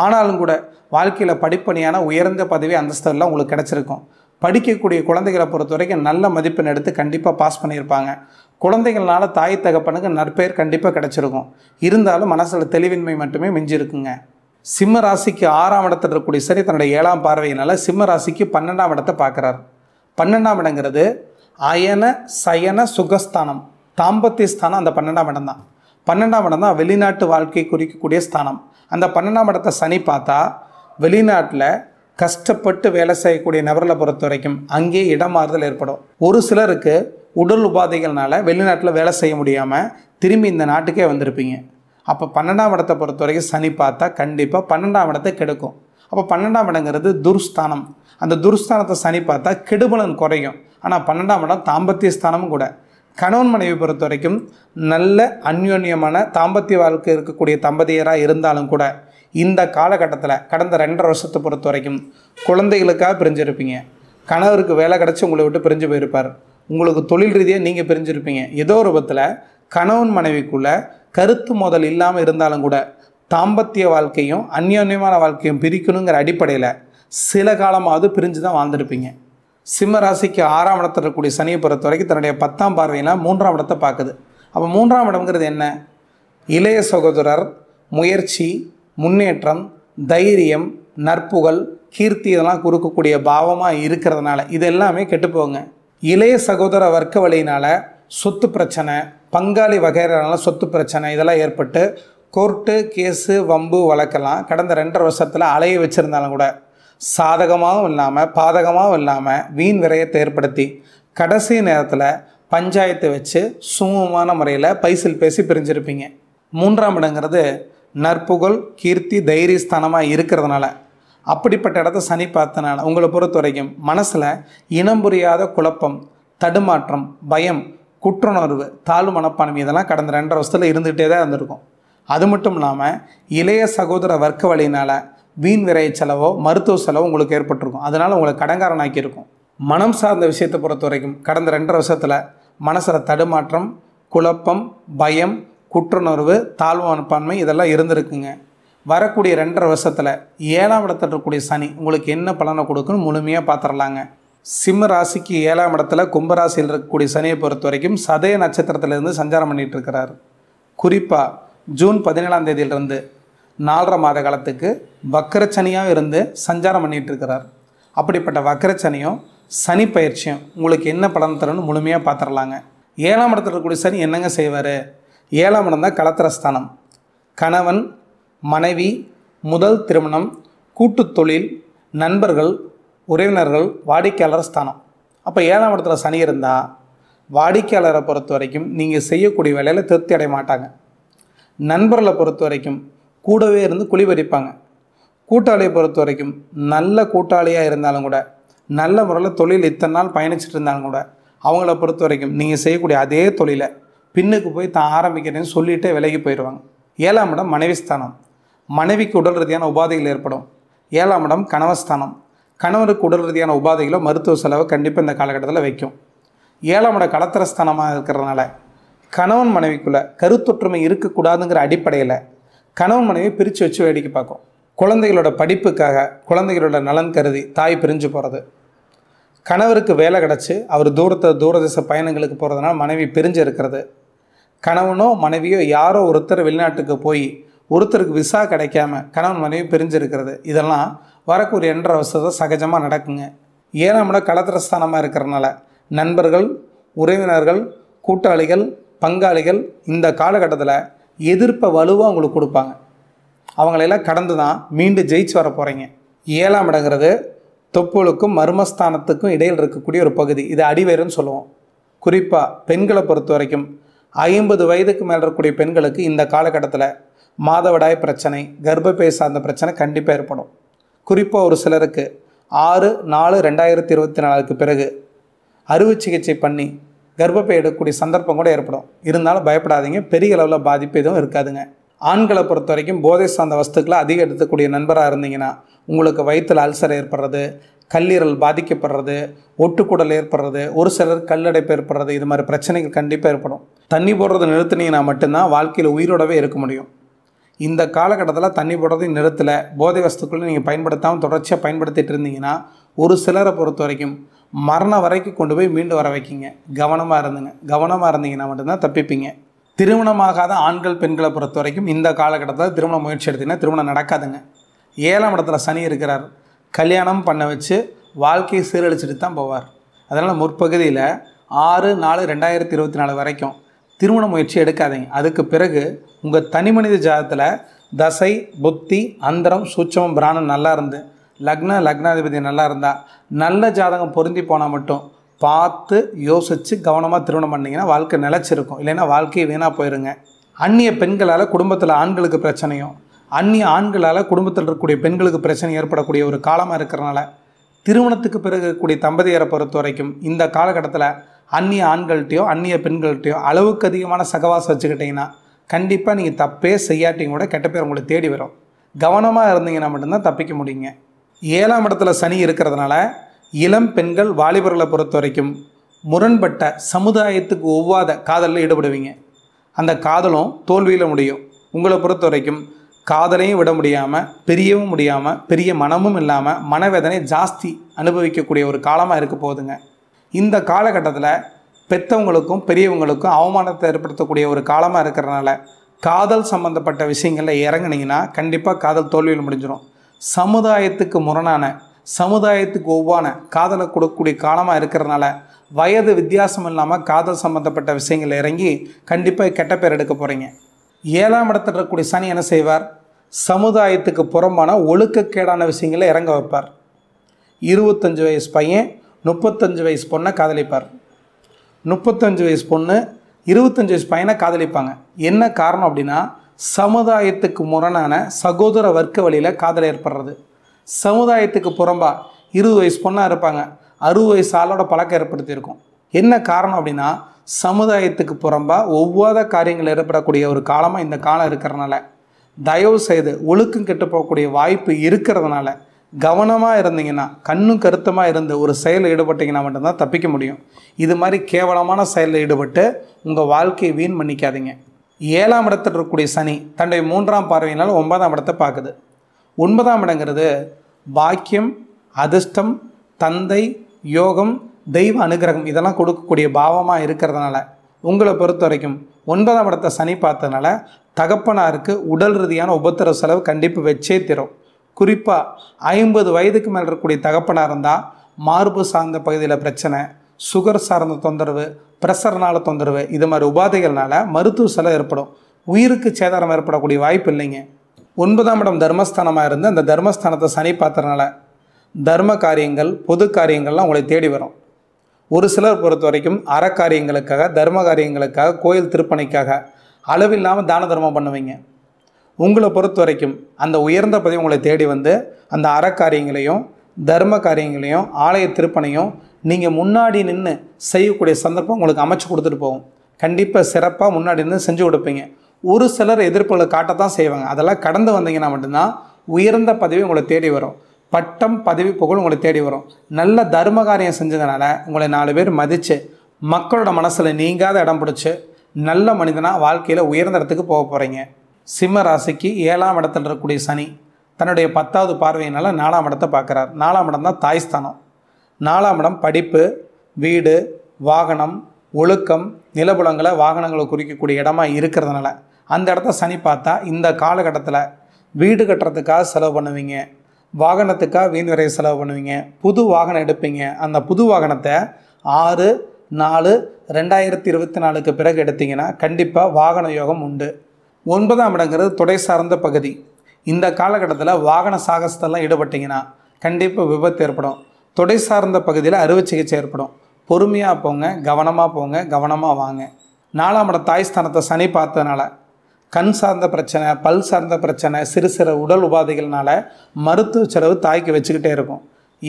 ஆனாலும் கூட வாழ்க்கையில் படிப்பணியான உயர்ந்த பதவி அந்தஸ்தெல்லாம் உங்களுக்கு கிடச்சிருக்கும் படிக்கக்கூடிய குழந்தைகளை பொறுத்த வரைக்கும் நல்ல மதிப்பெண் எடுத்து கண்டிப்பாக பாஸ் பண்ணியிருப்பாங்க குழந்தைகள்னால தாய் தகப்பனுக்கு நற்பெயர் கண்டிப்பாக கிடச்சிருக்கும் இருந்தாலும் மனசில் தெளிவின்மை மட்டுமே மிஞ்சிருக்குங்க சிம்ம ராசிக்கு ஆறாம் இடத்துல இருக்கக்கூடிய சரி தன்னுடைய ஏழாம் பார்வையினால் சிம்ம ராசிக்கு பன்னெண்டாம் இடத்தை பார்க்குறார் பன்னெண்டாம் இடங்கிறது அயன சயன சுகஸ்தானம் தாம்பத்திய ஸ்தானம் அந்த பன்னெண்டாம் இடம் தான் பன்னெண்டாம் இடம் தான் வெளிநாட்டு வாழ்க்கை குறிக்கக்கூடிய ஸ்தானம் அந்த பன்னெண்டாம் இடத்தை சனி பார்த்தா வெளிநாட்டில் கஷ்டப்பட்டு வேலை செய்யக்கூடிய நபர்களை பொறுத்த வரைக்கும் அங்கேயே இடமாறுதல் ஏற்படும் ஒரு சிலருக்கு உடல் உபாதைகள்னால வெளிநாட்டில் வேலை செய்ய முடியாமல் திரும்பி இந்த நாட்டுக்கே வந்திருப்பீங்க அப்போ பன்னெண்டாம் இடத்தை பொறுத்த வரைக்கும் சனி பார்த்தா கண்டிப்பாக பன்னெண்டாம் இடத்தை கெடுக்கும் அப்போ பன்னெண்டாம் இடங்கிறது துர்ஸ்தானம் அந்த துர்ஸ்தானத்தை சனி பார்த்தா கெடுபலன் குறையும் ஆனால் பன்னெண்டாம் இடம் தாம்பத்திய ஸ்தானமும் கூட கணவன் மனைவி பொறுத்த வரைக்கும் நல்ல அந்யோன்யமான தாம்பத்திய வாழ்க்கை இருக்கக்கூடிய தம்பதியராக இருந்தாலும் கூட இந்த காலகட்டத்தில் கடந்த ரெண்டரை வருஷத்தை பொறுத்த வரைக்கும் குழந்தைகளுக்காக பிரிஞ்சிருப்பீங்க கணவருக்கு வேலை கிடச்சி உங்களை விட்டு பிரிஞ்சு போயிருப்பார் உங்களுக்கு தொழில் ரீதியாக நீங்கள் பிரிஞ்சிருப்பீங்க ஏதோ ஒரு விதத்தில் கணவன் மனைவிக்குள்ளே கருத்து மோதல் இல்லாமல் இருந்தாலும் கூட தாம்பத்திய வாழ்க்கையும் அந்யோன்யமான வாழ்க்கையும் பிரிக்கணுங்கிற அடிப்படையில் சில காலமாவது பிரிஞ்சு தான் வாழ்ந்திருப்பீங்க சிம்ம ராசிக்கு ஆறாம் இடத்தில் இருக்கக்கூடிய சனியை பொறுத்த வரைக்கும் தன்னுடைய பத்தாம் பார்வையெல்லாம் மூன்றாம் இடத்தை பார்க்குது அப்போ மூன்றாம் இடம்ங்கிறது என்ன இளைய சகோதரர் முயற்சி முன்னேற்றம் தைரியம் நற்புகழ் கீர்த்தி இதெல்லாம் கொடுக்கக்கூடிய பாவமாக இருக்கிறதுனால இது எல்லாமே கெட்டுப்போங்க இளைய சகோதர வர்க்க வழியினால் சொத்து பிரச்சனை பங்காளி வகைகளால் சொத்து பிரச்சனை இதெல்லாம் ஏற்பட்டு கோர்ட்டு கேஸு வம்பு வழக்கெல்லாம் கடந்த ரெண்டரை வருஷத்தில் அலைய வச்சுருந்தாலும் கூட சாதகமாகவும் இல்லாமல் பாதகமாகவும் இல்லாமல் வீண் விரயத்தை ஏற்படுத்தி கடைசி நேரத்தில் பஞ்சாயத்தை வச்சு சுமூகமான முறையில் பைசில் பேசி பிரிஞ்சிருப்பீங்க மூன்றாம் இடங்கிறது நற்புகழ் கீர்த்தி தைரியஸ்தானமாக இருக்கிறதுனால அப்படிப்பட்ட இடத்த சனி பார்த்தனால உங்களை பொறுத்த வரைக்கும் மனசில் இனம் புரியாத குழப்பம் தடுமாற்றம் பயம் குற்றுணர்வு தாழ்வு மனப்பான்மை இதெல்லாம் கடந்த ரெண்டரை வருஷத்தில் இருந்துகிட்டே தான் இருந்திருக்கும் அது மட்டும் இல்லாமல் இளைய சகோதர வர்க்க வழியினால் வீண் விரைய செலவோ மருத்துவ செலவோ உங்களுக்கு ஏற்பட்டிருக்கும் அதனால் உங்களை கடங்காரனாக்கி ஆக்கியிருக்கும் மனம் சார்ந்த விஷயத்தை பொறுத்த வரைக்கும் கடந்த ரெண்டரை வருஷத்தில் மனசில் தடுமாற்றம் குழப்பம் பயம் குற்றுணர்வு தாழ்வான்பான்மை இதெல்லாம் இருந்திருக்குங்க வரக்கூடிய ரெண்டரை வருஷத்தில் ஏழாம் இடத்துல இருக்கக்கூடிய சனி உங்களுக்கு என்ன பலனை கொடுக்குன்னு முழுமையாக பார்த்துடலாங்க சிம்ம ராசிக்கு ஏழாம் இடத்துல கும்பராசியில் இருக்கக்கூடிய சனியை பொறுத்த வரைக்கும் சதய நட்சத்திரத்திலிருந்து சஞ்சாரம் பண்ணிகிட்டு இருக்கிறார் குறிப்பாக ஜூன் பதினேழாம் தேதியிலிருந்து நாலரை மாத காலத்துக்கு வக்கரச்சனியாக இருந்து சஞ்சாரம் பண்ணிகிட்டு இருக்கிறார் அப்படிப்பட்ட வக்கரச்சனியும் சனி பயிற்சியும் உங்களுக்கு என்ன பலன் தரும்னு முழுமையாக பார்த்துடலாங்க ஏழாம் இடத்துல இருக்கக்கூடிய சனி என்னங்க செய்வார் ஏழாம் இடம் தான் கலத்திரஸ்தானம் கணவன் மனைவி முதல் திருமணம் கூட்டு தொழில் நண்பர்கள் உறவினர்கள் வாடிக்கையாளர் ஸ்தானம் அப்போ ஏழாம் இடத்துல சனி இருந்தால் வாடிக்கையாளரை பொறுத்த வரைக்கும் நீங்கள் செய்யக்கூடிய வேலையில் திருப்தி அடைய மாட்டாங்க நண்பர்களை பொறுத்த வரைக்கும் கூடவே இருந்து குழி கூட்டாளியை பொறுத்த வரைக்கும் நல்ல கூட்டாளியாக இருந்தாலும் கூட நல்ல முறையில் தொழில் இத்தனை நாள் பயணிச்சுட்டு இருந்தாலும் கூட அவங்கள பொறுத்த வரைக்கும் நீங்கள் செய்யக்கூடிய அதே தொழிலை பின்னுக்கு போய் தான் ஆரம்பிக்கிறேன்னு சொல்லிகிட்டே விலகி போயிடுவாங்க ஏழாம் இடம் மனைவி ஸ்தானம் மனைவிக்கு உடல் ரீதியான உபாதைகள் ஏற்படும் ஏழாம் இடம் கணவஸ்தானம் கணவருக்கு உடல் ரீதியான உபாதைகளோ மருத்துவ செலவை கண்டிப்பாக இந்த காலகட்டத்தில் வைக்கும் ஏழாம் இட கலத்தரஸ்தானமாக இருக்கிறதுனால கணவன் மனைவிக்குள்ளே கருத்தொற்றுமை இருக்கக்கூடாதுங்கிற அடிப்படையில் கணவன் மனைவி பிரித்து வச்சு வேடிக்கை பார்க்கும் குழந்தைகளோட படிப்புக்காக குழந்தைகளோட நலன் கருதி தாய் பிரிஞ்சு போகிறது கணவருக்கு வேலை கிடச்சி அவர் தூரத்தை தூரதேச பயணங்களுக்கு போகிறதுனால மனைவி பிரிஞ்சு இருக்கிறது கணவனோ மனைவியோ யாரோ ஒருத்தர் வெளிநாட்டுக்கு போய் ஒருத்தருக்கு விசா கிடைக்காம கணவன் மனைவி பிரிஞ்சிருக்கிறது இதெல்லாம் வரக்கூடிய என்ற அவசரத்தை சகஜமாக நடக்குங்க ஏன்னா நம்மளோட இருக்கிறதுனால இருக்கிறனால நண்பர்கள் உறவினர்கள் கூட்டாளிகள் பங்காளிகள் இந்த காலகட்டத்தில் எதிர்ப்பை வலுவாக அவங்களுக்கு கொடுப்பாங்க அவங்களெல்லாம் கடந்து தான் மீண்டும் ஜெயிச்சு வர போகிறீங்க ஏழாம் இடங்கிறது தொப்புளுக்கும் மர்மஸ்தானத்துக்கும் இடையில் இருக்கக்கூடிய ஒரு பகுதி இது அடிவேறுன்னு சொல்லுவோம் குறிப்பாக பெண்களை பொறுத்த வரைக்கும் ஐம்பது வயதுக்கு மேலே இருக்கக்கூடிய பெண்களுக்கு இந்த காலகட்டத்தில் மாதவிடாய் பிரச்சனை கர்ப்பப்பை சார்ந்த பிரச்சனை கண்டிப்பாக ஏற்படும் குறிப்பாக ஒரு சிலருக்கு ஆறு நாலு ரெண்டாயிரத்தி இருபத்தி நாலுக்கு பிறகு அறுவை சிகிச்சை பண்ணி கர்ப்பப்பை எடுக்கக்கூடிய சந்தர்ப்பம் கூட ஏற்படும் இருந்தாலும் பயப்படாதீங்க பெரிய அளவில் பாதிப்பு எதுவும் இருக்காதுங்க ஆண்களை பொறுத்த வரைக்கும் போதை சார்ந்த வஸ்துக்களை அதிக எடுத்துக்கூடிய நண்பராக இருந்தீங்கன்னா உங்களுக்கு வயிற்றில் அல்சர் ஏற்படுறது கல்லீரல் பாதிக்கப்படுறது ஒட்டுக்குடல் ஏற்படுறது ஒரு சிலர் கல்லடைப்பு ஏற்படுறது இது மாதிரி பிரச்சனைகள் கண்டிப்பாக ஏற்படும் தண்ணி போடுறது நிறுத்தினீங்கன்னா மட்டும்தான் வாழ்க்கையில் உயிரோடவே இருக்க முடியும் இந்த காலகட்டத்தில் தண்ணி போடுறதையும் நிறுத்தலை போதை வஸ்துக்களை நீங்கள் பயன்படுத்தாமல் தொடர்ச்சியாக பயன்படுத்திகிட்டு இருந்தீங்கன்னா ஒரு சிலரை பொறுத்த வரைக்கும் மரணம் வரைக்கும் கொண்டு போய் மீண்டு வர வைக்கிங்க கவனமாக இருந்துங்க கவனமாக இருந்தீங்கன்னா மட்டும்தான் தப்பிப்பீங்க திருமணமாகாத ஆண்கள் பெண்களை பொறுத்த வரைக்கும் இந்த காலகட்டத்தில் திருமண முயற்சி எடுத்திங்கன்னா திருமணம் நடக்காதுங்க ஏழாம் இடத்துல சனி இருக்கிறார் கல்யாணம் பண்ண வச்சு வாழ்க்கையை சீரழிச்சிட்டு தான் போவார் அதனால் முற்பகுதியில் ஆறு நாலு ரெண்டாயிரத்தி இருபத்தி நாலு வரைக்கும் திருமண முயற்சி எடுக்காதீங்க அதுக்கு பிறகு உங்கள் தனி மனித ஜாதத்தில் தசை புத்தி அந்தரம் சூட்சமம் பிராணம் நல்லா இருந்து லக்ன லக்னாதிபதி நல்லா இருந்தால் நல்ல ஜாதகம் பொருந்தி போனால் மட்டும் பார்த்து யோசித்து கவனமாக திருமணம் பண்ணிங்கன்னா வாழ்க்கை நிலச்சிருக்கும் இல்லைன்னா வாழ்க்கையை வீணாக போயிருங்க அந்நிய பெண்களால் குடும்பத்தில் ஆண்களுக்கு பிரச்சனையும் அந்நிய ஆண்களால் குடும்பத்தில் இருக்கக்கூடிய பெண்களுக்கு பிரச்சனை ஏற்படக்கூடிய ஒரு காலமாக இருக்கிறனால திருமணத்துக்கு பிறகு இருக்கக்கூடிய தம்பதியரை பொறுத்த வரைக்கும் இந்த காலகட்டத்தில் அந்நிய ஆண்கள்ட்டையோ அந்நிய பெண்கள்கிட்டையோ அளவுக்கு அதிகமான சகவாசம் வச்சுக்கிட்டிங்கன்னா கண்டிப்பாக நீங்கள் தப்பே செய்யாட்டிங்க கூட கெட்ட பேர் உங்களை தேடி வரும் கவனமாக இருந்தீங்கன்னா மட்டும்தான் தப்பிக்க முடியுங்க ஏழாம் இடத்துல சனி இருக்கிறதுனால இளம் பெண்கள் வாலிபர்களை பொறுத்த வரைக்கும் முரண்பட்ட சமுதாயத்துக்கு ஒவ்வாத காதலில் ஈடுபடுவீங்க அந்த காதலும் தோல்வியில் முடியும் உங்களை பொறுத்த வரைக்கும் காதலையும் விட முடியாமல் பெரியவும் முடியாமல் பெரிய மனமும் இல்லாமல் மனவேதனை ஜாஸ்தி அனுபவிக்கக்கூடிய ஒரு காலமாக இருக்க போகுதுங்க இந்த காலகட்டத்தில் பெற்றவங்களுக்கும் பெரியவங்களுக்கும் அவமானத்தை ஏற்படுத்தக்கூடிய ஒரு காலமாக இருக்கிறனால காதல் சம்மந்தப்பட்ட விஷயங்களில் இறங்குனீங்கன்னா கண்டிப்பாக காதல் தோல்வியில் முடிஞ்சிடும் சமுதாயத்துக்கு முரணான சமுதாயத்துக்கு ஒவ்வான காதலை கொடுக்கக்கூடிய காலமாக இருக்கிறனால வயது வித்தியாசம் இல்லாமல் காதல் சம்மந்தப்பட்ட விஷயங்கள் இறங்கி கண்டிப்பாக கெட்ட பேர் எடுக்க போகிறீங்க ஏழாம் இடத்துல இருக்கக்கூடிய சனி என்ன செய்வார் சமுதாயத்துக்கு புறம்பான ஒழுக்கக்கேடான விஷயங்களை இறங்க வைப்பார் இருபத்தஞ்சி வயசு பையன் முப்பத்தஞ்சு வயசு பொண்ணை காதலிப்பார் முப்பத்தஞ்சு வயசு பொண்ணு இருபத்தஞ்சி வயசு பையனை காதலிப்பாங்க என்ன காரணம் அப்படின்னா சமுதாயத்துக்கு முரணான சகோதர வர்க்க வழியில் காதல் ஏற்படுறது சமுதாயத்துக்கு புறம்பாக இருபது வயசு பொண்ணாக இருப்பாங்க அறுபது வயசு ஆளோட பழக்கம் ஏற்படுத்தியிருக்கும் என்ன காரணம் அப்படின்னா சமுதாயத்துக்கு புறம்பாக ஒவ்வாத காரியங்கள் ஏற்படக்கூடிய ஒரு காலமாக இந்த காலம் இருக்கிறனால தயவு செய்து ஒழுக்கம் கெட்டு போகக்கூடிய வாய்ப்பு இருக்கிறதுனால கவனமாக இருந்தீங்கன்னா கண்ணும் கருத்தமாக இருந்து ஒரு செயலில் ஈடுபட்டிங்கன்னா மட்டும்தான் தப்பிக்க முடியும் இது மாதிரி கேவலமான செயலில் ஈடுபட்டு உங்கள் வாழ்க்கையை வீண் பண்ணிக்காதீங்க ஏழாம் இடத்தில் இருக்கக்கூடிய சனி தன்னுடைய மூன்றாம் பார்வையினால் ஒன்பதாம் இடத்தை பார்க்குது ஒன்பதாம் இடங்கிறது பாக்கியம் அதிர்ஷ்டம் தந்தை யோகம் தெய்வ அனுகிரகம் இதெல்லாம் கொடுக்கக்கூடிய பாவமாக இருக்கிறதுனால உங்களை பொறுத்த வரைக்கும் ஒன்பதாம் இடத்தை சனி பார்த்ததுனால தகப்பனாருக்கு உடல் ரீதியான உபத்திர செலவு கண்டிப்பாக வச்சே தரும் குறிப்பாக ஐம்பது வயதுக்கு மேல் இருக்கக்கூடிய தகப்பனாக இருந்தால் மார்பு சார்ந்த பகுதியில் பிரச்சனை சுகர் சார்ந்த தொந்தரவு ப்ரெஷர்னால தொந்தரவு இது மாதிரி உபாதைகள்னால மருத்துவ செலவு ஏற்படும் உயிருக்கு சேதாரம் ஏற்படக்கூடிய வாய்ப்பு இல்லைங்க ஒன்பதாம் இடம் தர்மஸ்தானமாக இருந்து அந்த தர்மஸ்தானத்தை சனி பார்த்ததுனால தர்ம காரியங்கள் பொது காரியங்கள்லாம் உங்களை தேடி வரும் ஒரு சிலர் பொறுத்த வரைக்கும் அறக்காரியங்களுக்காக தர்ம காரியங்களுக்காக கோயில் திருப்பணிக்காக அளவில்லாமல் தான தர்மம் பண்ணுவீங்க உங்களை பொறுத்த வரைக்கும் அந்த உயர்ந்த பதவி உங்களை தேடி வந்து அந்த அறக்காரியங்களையும் தர்ம காரியங்களையும் ஆலய திருப்பணையும் நீங்கள் முன்னாடி நின்று செய்யக்கூடிய சந்தர்ப்பம் உங்களுக்கு அமைச்சு கொடுத்துட்டு போகும் கண்டிப்பாக சிறப்பாக முன்னாடி நின்று செஞ்சு கொடுப்பீங்க ஒரு சிலர் எதிர்ப்புகளை காட்டத்தான் செய்வாங்க அதெல்லாம் கடந்து வந்தீங்கன்னா மட்டும்தான் உயர்ந்த பதவி உங்களை தேடி வரும் பட்டம் பதவி புகழ் உங்களை தேடி வரும் நல்ல தர்ம காரியம் செஞ்சதுனால உங்களை நாலு பேர் மதித்து மக்களோட மனசில் நீங்காத இடம் பிடிச்சி நல்ல மனிதனாக வாழ்க்கையில் உயர்ந்த இடத்துக்கு போக போகிறீங்க சிம்ம ராசிக்கு ஏழாம் இடத்துல இருக்கக்கூடிய சனி தன்னுடைய பத்தாவது பார்வையினால் நாலாம் இடத்தை பார்க்குறார் நாலாம் இடம் தான் தாய்ஸ்தானம் நாலாம் இடம் படிப்பு வீடு வாகனம் ஒழுக்கம் நிலபுலங்களை வாகனங்களை குறிக்கக்கூடிய இடமா இருக்கிறதுனால அந்த இடத்த சனி பார்த்தா இந்த காலகட்டத்தில் வீடு கட்டுறதுக்காக செலவு பண்ணுவீங்க வாகனத்துக்காக வீண் விரைவு செலவு பண்ணுவீங்க புது வாகனம் எடுப்பீங்க அந்த புது வாகனத்தை ஆறு நாலு ரெண்டாயிரத்தி இருபத்தி நாலுக்கு பிறகு எடுத்திங்கன்னா கண்டிப்பாக வாகன யோகம் உண்டு ஒன்பதாம் இடங்கிறது துடை சார்ந்த பகுதி இந்த காலகட்டத்தில் வாகன சாகசத்தெல்லாம் ஈடுபட்டிங்கன்னா கண்டிப்பாக விபத்து ஏற்படும் தொடை சார்ந்த பகுதியில் அறுவை சிகிச்சை ஏற்படும் பொறுமையாக போங்க கவனமாக போங்க கவனமாக வாங்க நாலாம் இடம் தாய் ஸ்தானத்தை சனி பார்த்ததுனால கண் சார்ந்த பிரச்சனை பல் சார்ந்த பிரச்சனை சிறு சிறு உடல் உபாதைகள்னால மருத்துவ செலவு தாய்க்கு வச்சுக்கிட்டே இருக்கும்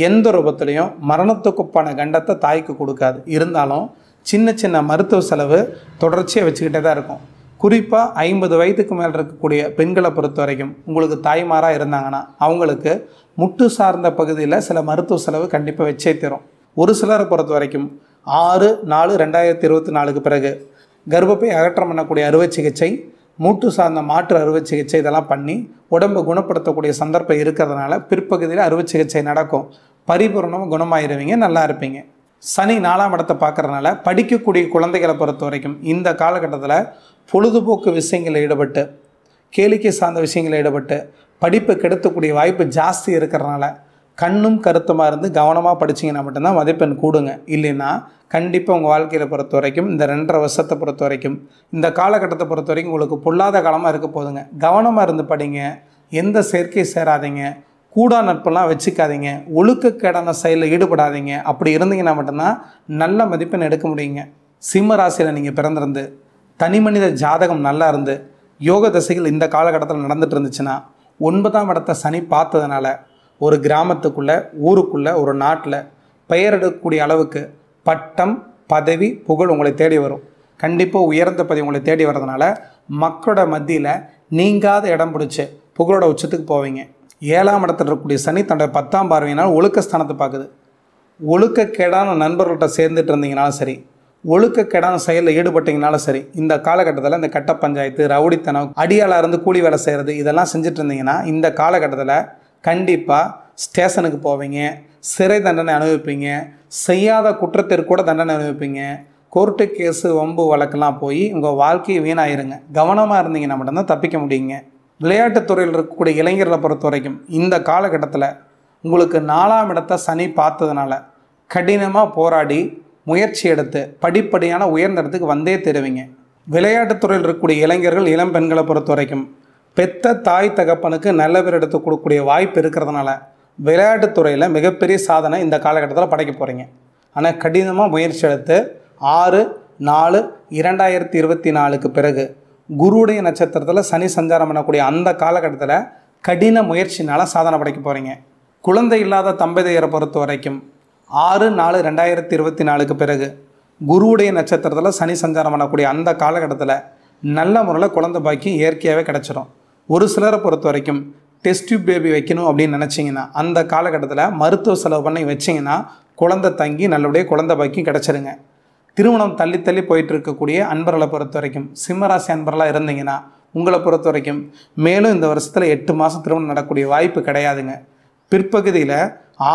எந்த ரூபத்துலேயும் மரணத்துக்குப்பான கண்டத்தை தாய்க்கு கொடுக்காது இருந்தாலும் சின்ன சின்ன மருத்துவ செலவு தொடர்ச்சியாக வச்சுக்கிட்டே தான் இருக்கும் குறிப்பாக ஐம்பது வயதுக்கு மேலே இருக்கக்கூடிய பெண்களை பொறுத்த வரைக்கும் உங்களுக்கு தாய்மாராக இருந்தாங்கன்னா அவங்களுக்கு முட்டு சார்ந்த பகுதியில் சில மருத்துவ செலவு கண்டிப்பாக வச்சே தரும் ஒரு சிலரை பொறுத்த வரைக்கும் ஆறு நாலு ரெண்டாயிரத்தி இருபத்தி நாலுக்கு பிறகு கர்ப்பப்பை அகற்றம் பண்ணக்கூடிய அறுவை சிகிச்சை மூட்டு சார்ந்த மாற்று அறுவை சிகிச்சை இதெல்லாம் பண்ணி உடம்பை குணப்படுத்தக்கூடிய சந்தர்ப்பம் இருக்கிறதுனால பிற்பகுதியில் அறுவை சிகிச்சை நடக்கும் பரிபூர்ணமாக குணமாயிருவீங்க நல்லா இருப்பீங்க சனி நாலாம் இடத்தை பார்க்குறதுனால படிக்கக்கூடிய குழந்தைகளை பொறுத்த வரைக்கும் இந்த காலகட்டத்தில் பொழுதுபோக்கு விஷயங்களில் ஈடுபட்டு கேளிக்கை சார்ந்த விஷயங்களில் ஈடுபட்டு படிப்பை கெடுத்தக்கூடிய வாய்ப்பு ஜாஸ்தி இருக்கிறனால கண்ணும் கருத்துமாக இருந்து கவனமாக படிச்சிங்கன்னா மட்டும்தான் மதிப்பெண் கூடுங்க இல்லைன்னா கண்டிப்பாக உங்கள் வாழ்க்கையில் பொறுத்த வரைக்கும் இந்த ரெண்டரை வருஷத்தை பொறுத்த வரைக்கும் இந்த காலகட்டத்தை பொறுத்த வரைக்கும் உங்களுக்கு பொல்லாத காலமாக இருக்க போதுங்க கவனமாக இருந்து படிங்க எந்த செயற்கை சேராதீங்க கூடா நட்பெல்லாம் வச்சுக்காதீங்க ஒழுக்கக்கேடான செயலில் ஈடுபடாதீங்க அப்படி இருந்தீங்கன்னா மட்டும்தான் நல்ல மதிப்பெண் எடுக்க முடியுங்க சிம்ம ராசியில் நீங்கள் பிறந்திருந்து தனி மனித ஜாதகம் நல்லா இருந்து யோக தசைகள் இந்த காலகட்டத்தில் நடந்துட்டு இருந்துச்சுன்னா ஒன்பதாம் இடத்த சனி பார்த்ததுனால ஒரு கிராமத்துக்குள்ளே ஊருக்குள்ளே ஒரு நாட்டில் பெயர் எடுக்கக்கூடிய அளவுக்கு பட்டம் பதவி புகழ் உங்களை தேடி வரும் கண்டிப்பாக உயர்ந்த பதவி உங்களை தேடி வர்றதுனால மக்களோட மத்தியில் நீங்காத இடம் பிடிச்சி புகழோட உச்சத்துக்கு போவீங்க ஏழாம் இடத்துல இருக்கக்கூடிய சனி தன்னுடைய பத்தாம் பார்வையினால் ஒழுக்கஸ்தானத்தை பார்க்குது ஒழுக்கக்கேடான நண்பர்கள்ட்ட சேர்ந்துட்டு இருந்தீங்கனாலும் சரி ஒழுக்கக்கேடான செயலில் ஈடுபட்டிங்கனாலும் சரி இந்த காலகட்டத்தில் இந்த கட்ட பஞ்சாயத்து ரவுடித்தனம் அடியாளாக இருந்து கூலி வேலை செய்கிறது இதெல்லாம் செஞ்சுட்டு இருந்தீங்கன்னா இந்த காலகட்டத்தில் கண்டிப்பாக ஸ்டேஷனுக்கு போவீங்க சிறை தண்டனை அனுபவிப்பீங்க செய்யாத குற்றத்திற்கு கூட தண்டனை அனுபவிப்பீங்க கோர்ட்டு கேஸு வம்பு வழக்கெல்லாம் போய் உங்கள் வாழ்க்கையை வீணாயிருங்க கவனமாக இருந்தீங்கன்னா மட்டும்தான் தப்பிக்க முடியுங்க விளையாட்டுத்துறையில் இருக்கக்கூடிய இளைஞர்களை பொறுத்த வரைக்கும் இந்த காலகட்டத்தில் உங்களுக்கு நாலாம் இடத்த சனி பார்த்ததுனால கடினமாக போராடி முயற்சி எடுத்து படிப்படியான உயர்ந்த இடத்துக்கு வந்தே தருவீங்க விளையாட்டுத்துறையில் இருக்கக்கூடிய இளைஞர்கள் இளம் பெண்களை பொறுத்த வரைக்கும் பெத்த தாய் தகப்பனுக்கு நல்ல பேர் எடுத்து கொடுக்கக்கூடிய வாய்ப்பு இருக்கிறதுனால விளையாட்டுத்துறையில் மிகப்பெரிய சாதனை இந்த காலகட்டத்தில் படைக்க போகிறீங்க ஆனால் கடினமாக முயற்சி எடுத்து ஆறு நாலு இரண்டாயிரத்தி இருபத்தி நாலுக்கு பிறகு குருவுடைய நட்சத்திரத்தில் சனி சஞ்சாரம் பண்ணக்கூடிய அந்த காலகட்டத்தில் கடின முயற்சினால் சாதனை படைக்க போகிறீங்க குழந்தை இல்லாத தம்பதியரை பொறுத்த வரைக்கும் ஆறு நாலு ரெண்டாயிரத்தி இருபத்தி நாலுக்கு பிறகு குருவுடைய நட்சத்திரத்தில் சனி சஞ்சாரம் பண்ணக்கூடிய அந்த காலகட்டத்தில் நல்ல முறையில் குழந்தை பாக்கியம் இயற்கையாகவே கிடச்சிடும் ஒரு சிலரை பொறுத்த வரைக்கும் டெஸ்ட் பேபி வைக்கணும் அப்படின்னு நினச்சிங்கன்னா அந்த காலகட்டத்தில் மருத்துவ செலவு பண்ணி வச்சிங்கன்னா குழந்தை தங்கி நல்லபடியாக குழந்தை பாக்கியம் கிடச்சிருங்க திருமணம் தள்ளி தள்ளி போயிட்டு இருக்கக்கூடிய அன்பர்களை பொறுத்த வரைக்கும் சிம்மராசி அன்பர்களாக இருந்தீங்கன்னா உங்களை பொறுத்த வரைக்கும் மேலும் இந்த வருஷத்தில் எட்டு மாதம் திருமணம் நடக்கூடிய வாய்ப்பு கிடையாதுங்க பிற்பகுதியில்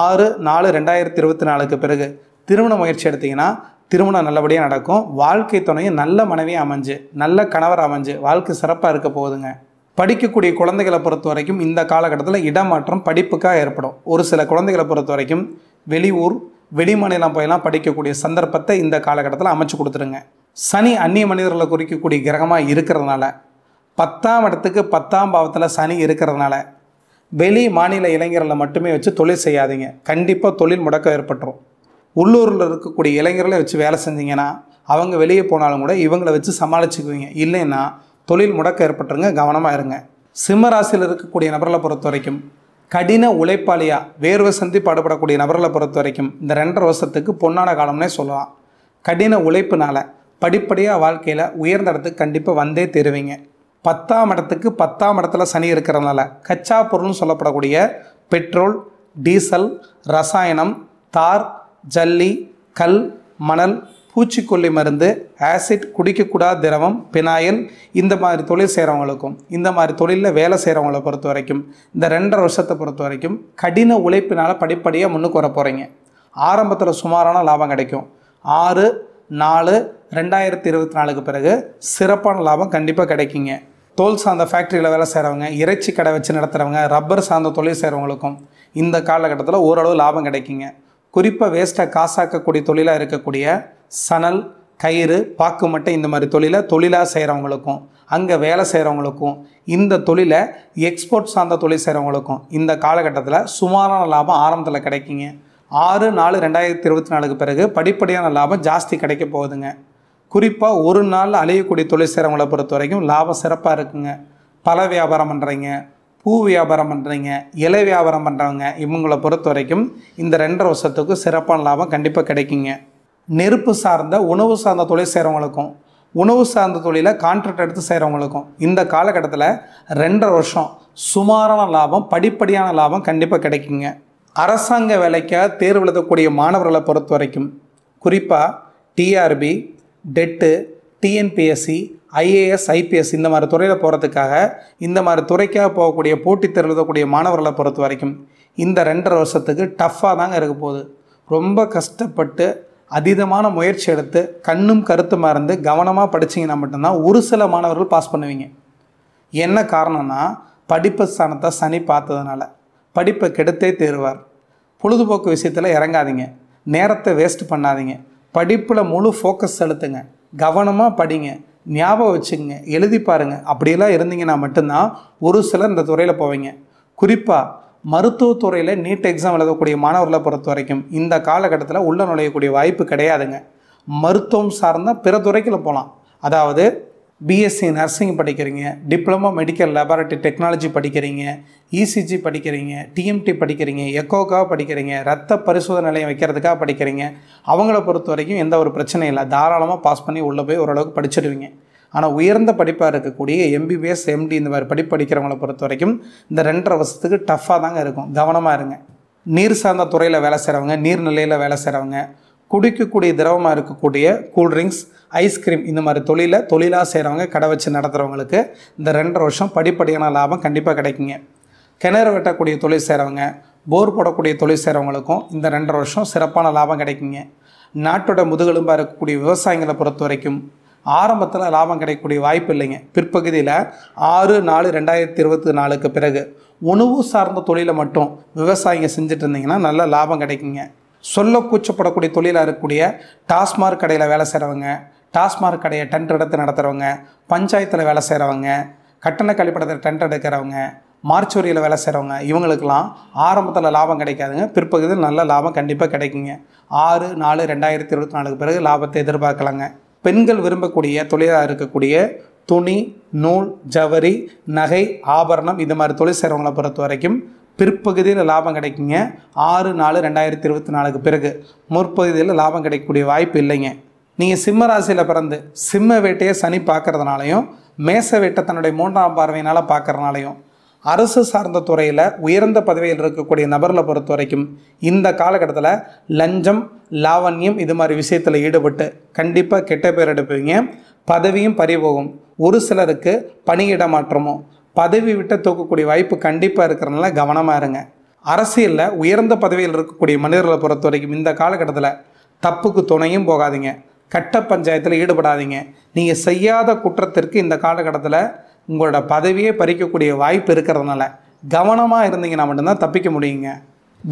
ஆறு நாலு ரெண்டாயிரத்தி இருபத்தி நாலுக்கு பிறகு திருமண முயற்சி எடுத்திங்கன்னா திருமணம் நல்லபடியாக நடக்கும் வாழ்க்கை துணையும் நல்ல மனைவி அமைஞ்சு நல்ல கணவர் அமைஞ்சு வாழ்க்கை சிறப்பாக இருக்க போகுதுங்க படிக்கக்கூடிய குழந்தைகளை பொறுத்த வரைக்கும் இந்த காலகட்டத்தில் இடமாற்றம் படிப்புக்காக ஏற்படும் ஒரு சில குழந்தைகளை பொறுத்த வரைக்கும் வெளியூர் வெளிமாநிலம் போயெல்லாம் படிக்கக்கூடிய சந்தர்ப்பத்தை இந்த காலகட்டத்தில் அமைச்சு கொடுத்துருங்க சனி அந்நிய மனிதர்களை குறிக்கக்கூடிய கிரகமாக இருக்கிறதுனால பத்தாம் இடத்துக்கு பத்தாம் பாவத்தில் சனி இருக்கிறதுனால வெளி மாநில இளைஞர்களை மட்டுமே வச்சு தொழில் செய்யாதீங்க கண்டிப்பாக தொழில் முடக்கம் ஏற்பட்டுரும் உள்ளூரில் இருக்கக்கூடிய இளைஞர்களை வச்சு வேலை செஞ்சீங்கன்னா அவங்க வெளியே போனாலும் கூட இவங்களை வச்சு சமாளிச்சுக்குவீங்க இல்லைன்னா தொழில் முடக்கம் ஏற்பட்டுருங்க கவனமாக இருங்க சிம்மராசியில் இருக்கக்கூடிய நபர்களை பொறுத்த வரைக்கும் கடின உழைப்பாளியாக வேர்வை சந்தி பாடுபடக்கூடிய நபர்களை பொறுத்த வரைக்கும் இந்த ரெண்டரை வருஷத்துக்கு பொன்னான காலம்னே சொல்லலாம் கடின உழைப்புனால் படிப்படியாக வாழ்க்கையில் உயர்ந்த இடத்துக்கு கண்டிப்பாக வந்தே தெருவீங்க பத்தாம் இடத்துக்கு பத்தாம் இடத்துல சனி இருக்கிறதுனால கச்சா பொருள்னு சொல்லப்படக்கூடிய பெட்ரோல் டீசல் ரசாயனம் தார் ஜல்லி கல் மணல் பூச்சிக்கொல்லி மருந்து ஆசிட் குடிக்கக்கூடாத திரவம் பினாயில் இந்த மாதிரி தொழில் செய்கிறவங்களுக்கும் இந்த மாதிரி தொழிலில் வேலை செய்கிறவங்கள பொறுத்த வரைக்கும் இந்த ரெண்டரை வருஷத்தை பொறுத்த வரைக்கும் கடின உழைப்பினால் படிப்படியாக முன்னுக்கு வர போகிறீங்க ஆரம்பத்தில் சுமாரான லாபம் கிடைக்கும் ஆறு நாலு ரெண்டாயிரத்தி இருபத்தி நாலுக்கு பிறகு சிறப்பான லாபம் கண்டிப்பாக கிடைக்குங்க தோல் சார்ந்த ஃபேக்ட்ரியில் வேலை செய்கிறவங்க இறைச்சி கடை வச்சு நடத்துகிறவங்க ரப்பர் சார்ந்த தொழில் செய்கிறவங்களுக்கும் இந்த காலகட்டத்தில் ஓரளவு லாபம் கிடைக்குங்க குறிப்பாக வேஸ்ட்டை காசாக்கக்கூடிய தொழிலாக இருக்கக்கூடிய சணல் கயிறு பாக்கு இந்த மாதிரி தொழிலை தொழிலாக செய்கிறவங்களுக்கும் அங்கே வேலை செய்கிறவங்களுக்கும் இந்த தொழிலை எக்ஸ்போர்ட் சார்ந்த தொழில் செய்கிறவங்களுக்கும் இந்த காலகட்டத்தில் சுமாரான லாபம் ஆரம்பத்தில் கிடைக்குங்க ஆறு நாலு ரெண்டாயிரத்தி இருபத்தி நாலுக்கு பிறகு படிப்படியான லாபம் ஜாஸ்தி கிடைக்க போகுதுங்க குறிப்பாக ஒரு நாள் அழியக்கூடிய தொழில் செய்கிறவங்களை பொறுத்த வரைக்கும் லாபம் சிறப்பாக இருக்குங்க பல வியாபாரம் பண்ணுறீங்க பூ வியாபாரம் பண்ணுறீங்க இலை வியாபாரம் பண்ணுறவங்க இவங்களை பொறுத்த வரைக்கும் இந்த ரெண்டரை வருஷத்துக்கு சிறப்பான லாபம் கண்டிப்பாக கிடைக்குங்க நெருப்பு சார்ந்த உணவு சார்ந்த தொழில் செய்கிறவங்களுக்கும் உணவு சார்ந்த தொழிலில் கான்ட்ராக்ட் எடுத்து செய்கிறவங்களுக்கும் இந்த காலகட்டத்தில் ரெண்டரை வருஷம் சுமாரான லாபம் படிப்படியான லாபம் கண்டிப்பாக கிடைக்குங்க அரசாங்க வேலைக்காக தேர்வு எழுதக்கூடிய மாணவர்களை பொறுத்த வரைக்கும் குறிப்பாக TRB TET TNPSC IAS IPS இந்த மாதிரி துறையில் போகிறதுக்காக இந்த மாதிரி துறைக்காக போகக்கூடிய போட்டித் தேர்வு மாணவர்களை பொறுத்த வரைக்கும் இந்த ரெண்டரை வருஷத்துக்கு டஃப்பாக தாங்க இருக்க போகுது ரொம்ப கஷ்டப்பட்டு அதீதமான முயற்சி எடுத்து கண்ணும் கருத்து மறந்து கவனமாக படிச்சிங்கன்னா மட்டும்தான் ஒரு சில மாணவர்கள் பாஸ் பண்ணுவீங்க என்ன காரணம்னா படிப்பு ஸ்தானத்தை சனி பார்த்ததுனால படிப்பை கெடுத்தே தேர்வார் பொழுதுபோக்கு விஷயத்தில் இறங்காதீங்க நேரத்தை வேஸ்ட் பண்ணாதீங்க படிப்பில் முழு ஃபோக்கஸ் செலுத்துங்க கவனமாக படிங்க ஞாபகம் வச்சுங்க எழுதி பாருங்கள் அப்படியெல்லாம் இருந்தீங்கன்னா மட்டும்தான் ஒரு சிலர் இந்த துறையில் போவீங்க குறிப்பாக மருத்துவத்துறையில் நீட் எக்ஸாம் எழுதக்கூடிய மாணவர்களை பொறுத்த வரைக்கும் இந்த காலகட்டத்தில் உள்ள நுழையக்கூடிய வாய்ப்பு கிடையாதுங்க மருத்துவம் சார்ந்த பிற துறைக்கில் போகலாம் அதாவது பிஎஸ்சி நர்சிங் படிக்கிறீங்க டிப்ளமோ மெடிக்கல் லேபார்டரி டெக்னாலஜி படிக்கிறீங்க இசிஜி e படிக்கிறீங்க டிஎம்டி படிக்கிறீங்க எக்கோக்காக படிக்கிறீங்க ரத்த பரிசோதனை நிலையம் வைக்கிறதுக்காக படிக்கிறீங்க அவங்கள பொறுத்த வரைக்கும் எந்த ஒரு பிரச்சனையும் இல்லை தாராளமாக பாஸ் பண்ணி உள்ளே போய் ஓரளவுக்கு படிச்சிடுவீங்க ஆனால் உயர்ந்த படிப்பாக இருக்கக்கூடிய எம்பிபிஎஸ் எம்டி இந்த மாதிரி படிப்பு படிக்கிறவங்களை பொறுத்த வரைக்கும் இந்த ரெண்டரை வருஷத்துக்கு டஃப்பாக தாங்க இருக்கும் கவனமாக இருங்க நீர் சார்ந்த துறையில் வேலை செய்கிறவங்க நீர்நிலையில் வேலை செய்கிறவங்க குடிக்கக்கூடிய திரவமாக இருக்கக்கூடிய கூல்ட்ரிங்க்ஸ் ஐஸ்கிரீம் இந்த மாதிரி தொழிலில் தொழிலாக செய்கிறவங்க கடை வச்சு நடத்துகிறவங்களுக்கு இந்த ரெண்டரை வருஷம் படிப்படியான லாபம் கண்டிப்பாக கிடைக்குங்க கிணறு வெட்டக்கூடிய தொழில் செய்கிறவங்க போர் போடக்கூடிய தொழில் செய்கிறவங்களுக்கும் இந்த ரெண்டரை வருஷம் சிறப்பான லாபம் கிடைக்குங்க நாட்டோட முதுகெலும்பாக இருக்கக்கூடிய விவசாயிகளை பொறுத்த வரைக்கும் ஆரம்பத்தில் லாபம் கிடைக்கக்கூடிய வாய்ப்பு இல்லைங்க பிற்பகுதியில் ஆறு நாலு ரெண்டாயிரத்தி இருபத்தி நாலுக்கு பிறகு உணவு சார்ந்த தொழிலை மட்டும் விவசாயிங்க செஞ்சுட்டு இருந்தீங்கன்னா நல்ல லாபம் கிடைக்குங்க சொல்ல கூச்சப்படக்கூடிய தொழிலாக இருக்கக்கூடிய டாஸ்மார்க் கடையில் வேலை செய்கிறவங்க டாஸ்மார்க் கடையை டென்ட் எடுத்து நடத்துகிறவங்க பஞ்சாயத்தில் வேலை செய்கிறவங்க கட்டண கழிப்படத்தில் டென்ட் எடுக்கிறவங்க மார்ச்சோரியில் வேலை செய்கிறவங்க இவங்களுக்கெல்லாம் ஆரம்பத்தில் லாபம் கிடைக்காதுங்க பிற்பகுதியில் நல்ல லாபம் கண்டிப்பாக கிடைக்குங்க ஆறு நாலு ரெண்டாயிரத்தி இருபத்தி நாலுக்கு பிறகு லாபத்தை எதிர்பார்க்கலாங்க பெண்கள் விரும்பக்கூடிய தொழிலாக இருக்கக்கூடிய துணி நூல் ஜவரி நகை ஆபரணம் இது மாதிரி தொழில் செய்கிறவங்களை பொறுத்த வரைக்கும் பிற்பகுதியில் லாபம் கிடைக்குங்க ஆறு நாலு ரெண்டாயிரத்தி இருபத்தி நாலுக்கு பிறகு முற்பகுதியில் லாபம் கிடைக்கக்கூடிய வாய்ப்பு இல்லைங்க நீங்கள் சிம்ம ராசியில் பிறந்து சிம்ம வேட்டையை சனி பார்க்குறதுனாலையும் மேச வேட்டை தன்னுடைய மூன்றாம் பார்வையினால் பார்க்குறதுனாலையும் அரசு சார்ந்த துறையில் உயர்ந்த பதவியில் இருக்கக்கூடிய நபரில் பொறுத்த வரைக்கும் இந்த காலகட்டத்தில் லஞ்சம் லாவண்யம் இது மாதிரி விஷயத்தில் ஈடுபட்டு கண்டிப்பாக கெட்ட பேர் எடுப்பீங்க பதவியும் பறிபோகும் ஒரு சிலருக்கு பணியிட மாற்றமும் பதவி விட்டு தூக்கக்கூடிய வாய்ப்பு கண்டிப்பாக இருக்கிறனால கவனமாக இருங்க அரசியலில் உயர்ந்த பதவியில் இருக்கக்கூடிய மனிதர்களை பொறுத்த வரைக்கும் இந்த காலகட்டத்தில் தப்புக்கு துணையும் போகாதீங்க கட்ட பஞ்சாயத்தில் ஈடுபடாதீங்க நீங்கள் செய்யாத குற்றத்திற்கு இந்த காலகட்டத்தில் உங்களோட பதவியே பறிக்கக்கூடிய வாய்ப்பு இருக்கிறதுனால கவனமாக இருந்தீங்கன்னா மட்டும்தான் தப்பிக்க முடியுங்க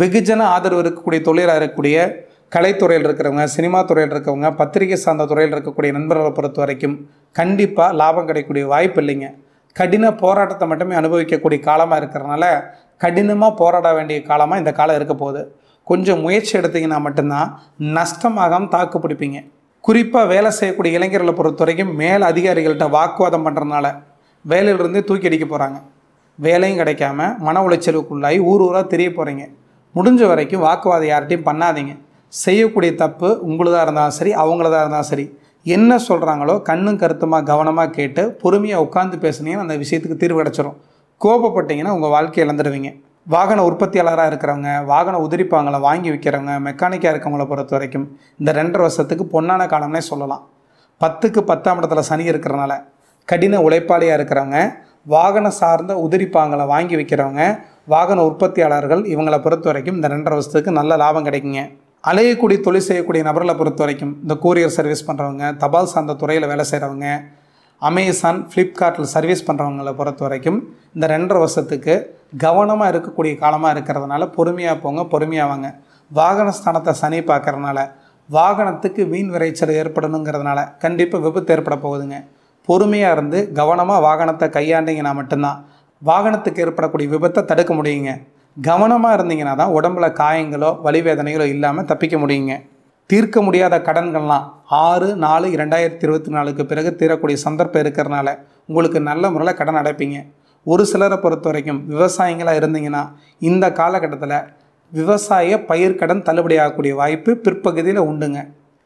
வெகுஜன ஆதரவு இருக்கக்கூடிய தொழிலாக இருக்கக்கூடிய கலைத்துறையில் இருக்கிறவங்க சினிமா துறையில் இருக்கிறவங்க பத்திரிகை சார்ந்த துறையில் இருக்கக்கூடிய நண்பர்களை பொறுத்த வரைக்கும் கண்டிப்பாக லாபம் கிடைக்கக்கூடிய வாய்ப்பு இல்லைங்க கடின போராட்டத்தை மட்டுமே அனுபவிக்கக்கூடிய காலமாக இருக்கிறனால கடினமாக போராட வேண்டிய காலமாக இந்த காலம் இருக்க போகுது கொஞ்சம் முயற்சி எடுத்திங்கன்னா மட்டும்தான் நஷ்டமாகாமல் தாக்கு பிடிப்பீங்க குறிப்பாக வேலை செய்யக்கூடிய இளைஞர்களை பொறுத்த வரைக்கும் மேல் அதிகாரிகள்கிட்ட வாக்குவாதம் பண்ணுறதுனால வேலையிலிருந்தே தூக்கி அடிக்க போகிறாங்க வேலையும் கிடைக்காம மன உளைச்சலுக்குள்ளாகி ஊர் ஊராக தெரிய போகிறீங்க முடிஞ்ச வரைக்கும் வாக்குவாதம் யார்கிட்டையும் பண்ணாதீங்க செய்யக்கூடிய தப்பு உங்களுதாக இருந்தாலும் சரி அவங்களதாக இருந்தாலும் சரி என்ன சொல்கிறாங்களோ கண்ணும் கருத்துமாக கவனமாக கேட்டு பொறுமையாக உட்காந்து பேசுனீங்கன்னா அந்த விஷயத்துக்கு தீர்வு கிடச்சிரும் கோபப்பட்டீங்கன்னா உங்கள் வாழ்க்கையை இழந்துடுவீங்க வாகன உற்பத்தியாளராக இருக்கிறவங்க வாகன உதிரிப்பாங்களை வாங்கி விற்கிறவங்க மெக்கானிக்காக இருக்கவங்கள பொறுத்த வரைக்கும் இந்த ரெண்டரை வருஷத்துக்கு பொன்னான காலம்னே சொல்லலாம் பத்துக்கு பத்தாம் இடத்துல சனி இருக்கிறனால கடின உழைப்பாளியாக இருக்கிறவங்க வாகனம் சார்ந்த உதிரிப்பாங்களை வாங்கி விற்கிறவங்க வாகன உற்பத்தியாளர்கள் இவங்களை பொறுத்த வரைக்கும் இந்த ரெண்டரை வருஷத்துக்கு நல்ல லாபம் கிடைக்குங்க அலையக்கூடிய தொழில் செய்யக்கூடிய நபர்களை பொறுத்த வரைக்கும் இந்த கூரியர் சர்வீஸ் பண்ணுறவங்க தபால் சார்ந்த துறையில் வேலை செய்கிறவங்க அமேசான் ஃப்ளிப்கார்ட்டில் சர்வீஸ் பண்ணுறவங்களை பொறுத்த வரைக்கும் இந்த ரெண்டரை வருஷத்துக்கு கவனமாக இருக்கக்கூடிய காலமாக இருக்கிறதுனால பொறுமையாக போங்க பொறுமையாக வாங்க வாகன ஸ்தானத்தை சனி பார்க்குறதுனால வாகனத்துக்கு வீண் விரைச்சல் ஏற்படணுங்கிறதுனால கண்டிப்பாக விபத்து ஏற்பட போகுதுங்க பொறுமையாக இருந்து கவனமாக வாகனத்தை கையாண்டிங்கன்னா மட்டும்தான் வாகனத்துக்கு ஏற்படக்கூடிய விபத்தை தடுக்க முடியுங்க கவனமாக இருந்தீங்கன்னா தான் உடம்புல காயங்களோ வழிவேதனைகளோ இல்லாமல் தப்பிக்க முடியுங்க தீர்க்க முடியாத கடன்கள்லாம் ஆறு நாலு இரண்டாயிரத்தி இருபத்தி நாலுக்கு பிறகு தீரக்கூடிய சந்தர்ப்பம் இருக்கிறனால உங்களுக்கு நல்ல முறையில் கடன் அடைப்பீங்க ஒரு சிலரை பொறுத்த வரைக்கும் விவசாயிங்களாக இருந்தீங்கன்னா இந்த காலகட்டத்தில் விவசாய பயிர்க்கடன் ஆகக்கூடிய வாய்ப்பு பிற்பகுதியில் உண்டுங்க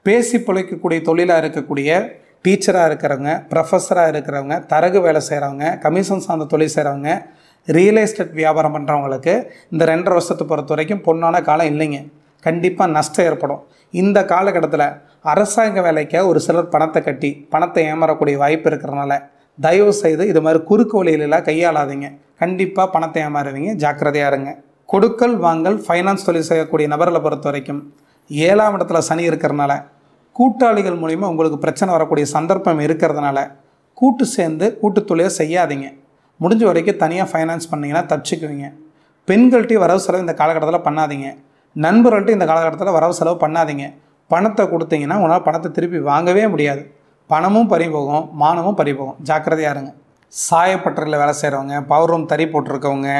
பேசி பிழைக்கக்கூடிய தொழிலாக இருக்கக்கூடிய டீச்சராக இருக்கிறவங்க ப்ரொஃபஸராக இருக்கிறவங்க தரகு வேலை செய்கிறவங்க கமிஷன் சார்ந்த தொழில் செய்கிறவங்க ரியல் எஸ்டேட் வியாபாரம் பண்ணுறவங்களுக்கு இந்த ரெண்டரை வருஷத்தை பொறுத்த வரைக்கும் பொண்ணான காலம் இல்லைங்க கண்டிப்பாக நஷ்டம் ஏற்படும் இந்த காலகட்டத்தில் அரசாங்க வேலைக்கு ஒரு சிலர் பணத்தை கட்டி பணத்தை ஏமாறக்கூடிய வாய்ப்பு இருக்கிறனால தயவு செய்து இது மாதிரி குறுக்கு வழியிலலாம் கையாளாதீங்க கண்டிப்பாக பணத்தை ஏமாறுவீங்க ஜாக்கிரதையாக இருங்க கொடுக்கல் வாங்கல் ஃபைனான்ஸ் தொழில் செய்யக்கூடிய நபர்களை பொறுத்த வரைக்கும் ஏழாம் இடத்துல சனி இருக்கிறனால கூட்டாளிகள் மூலிமா உங்களுக்கு பிரச்சனை வரக்கூடிய சந்தர்ப்பம் இருக்கிறதுனால கூட்டு சேர்ந்து கூட்டுத்தொழிலை செய்யாதீங்க முடிஞ்ச வரைக்கும் தனியாக ஃபைனான்ஸ் பண்ணிங்கன்னா தப்பிச்சுக்குவீங்க பெண்கள்கிட்டையும் வரவு செலவு இந்த காலகட்டத்தில் பண்ணாதீங்க நண்பர்கள்ட்டையும் இந்த காலகட்டத்தில் வரவு செலவு பண்ணாதீங்க பணத்தை கொடுத்தீங்கன்னா உன்னால் பணத்தை திருப்பி வாங்கவே முடியாது பணமும் பறி போகும் மானமும் பறி போகும் ஜாக்கிரதையாக இருங்க சாயப்பட்டறையில் வேலை செய்கிறவங்க பவர் ரூம் தறி போட்டிருக்கவங்க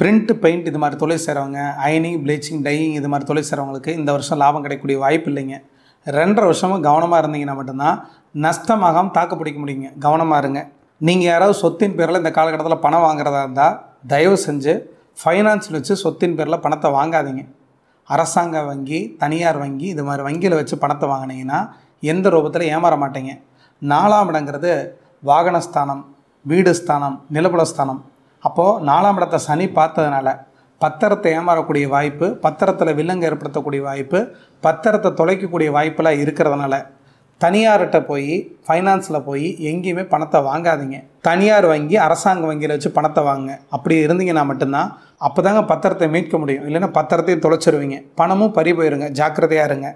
பிரிண்ட் பெயிண்ட் இது மாதிரி தொழில் செய்கிறவங்க ஐனிங் ப்ளீச்சிங் டையிங் இது மாதிரி தொழில் செய்கிறவங்களுக்கு இந்த வருஷம் லாபம் கிடைக்கக்கூடிய வாய்ப்பு இல்லைங்க ரெண்டரை வருஷமும் கவனமாக இருந்தீங்கன்னா மட்டும்தான் நஷ்டமாகாமல் தாக்கு பிடிக்க முடியுங்க கவனமாக இருங்க நீங்கள் யாராவது சொத்தின் பேரில் இந்த காலகட்டத்தில் பணம் வாங்குறதா இருந்தால் தயவு செஞ்சு ஃபைனான்ஸில் வச்சு சொத்தின் பேரில் பணத்தை வாங்காதீங்க அரசாங்க வங்கி தனியார் வங்கி இது மாதிரி வங்கியில் வச்சு பணத்தை வாங்கினீங்கன்னா எந்த ரூபத்தில் ஏமாற மாட்டீங்க நாலாம் இடங்கிறது வாகனஸ்தானம் வீடு ஸ்தானம் நிலப்புலஸ்தானம் அப்போது நாலாம் இடத்தை சனி பார்த்ததுனால பத்திரத்தை ஏமாறக்கூடிய வாய்ப்பு பத்திரத்தில் வில்லங்கு ஏற்படுத்தக்கூடிய வாய்ப்பு பத்திரத்தை தொலைக்கக்கூடிய வாய்ப்பெல்லாம் இருக்கிறதுனால தனியார்கிட்ட போய் ஃபைனான்ஸில் போய் எங்கேயுமே பணத்தை வாங்காதீங்க தனியார் வங்கி அரசாங்க வங்கியில் வச்சு பணத்தை வாங்க அப்படி இருந்தீங்கன்னா மட்டும்தான் அப்போ தாங்க பத்திரத்தை மீட்க முடியும் இல்லைன்னா பத்திரத்தையும் தொலைச்சிருவீங்க பணமும் பறி போயிருங்க ஜாக்கிரதையாக இருங்க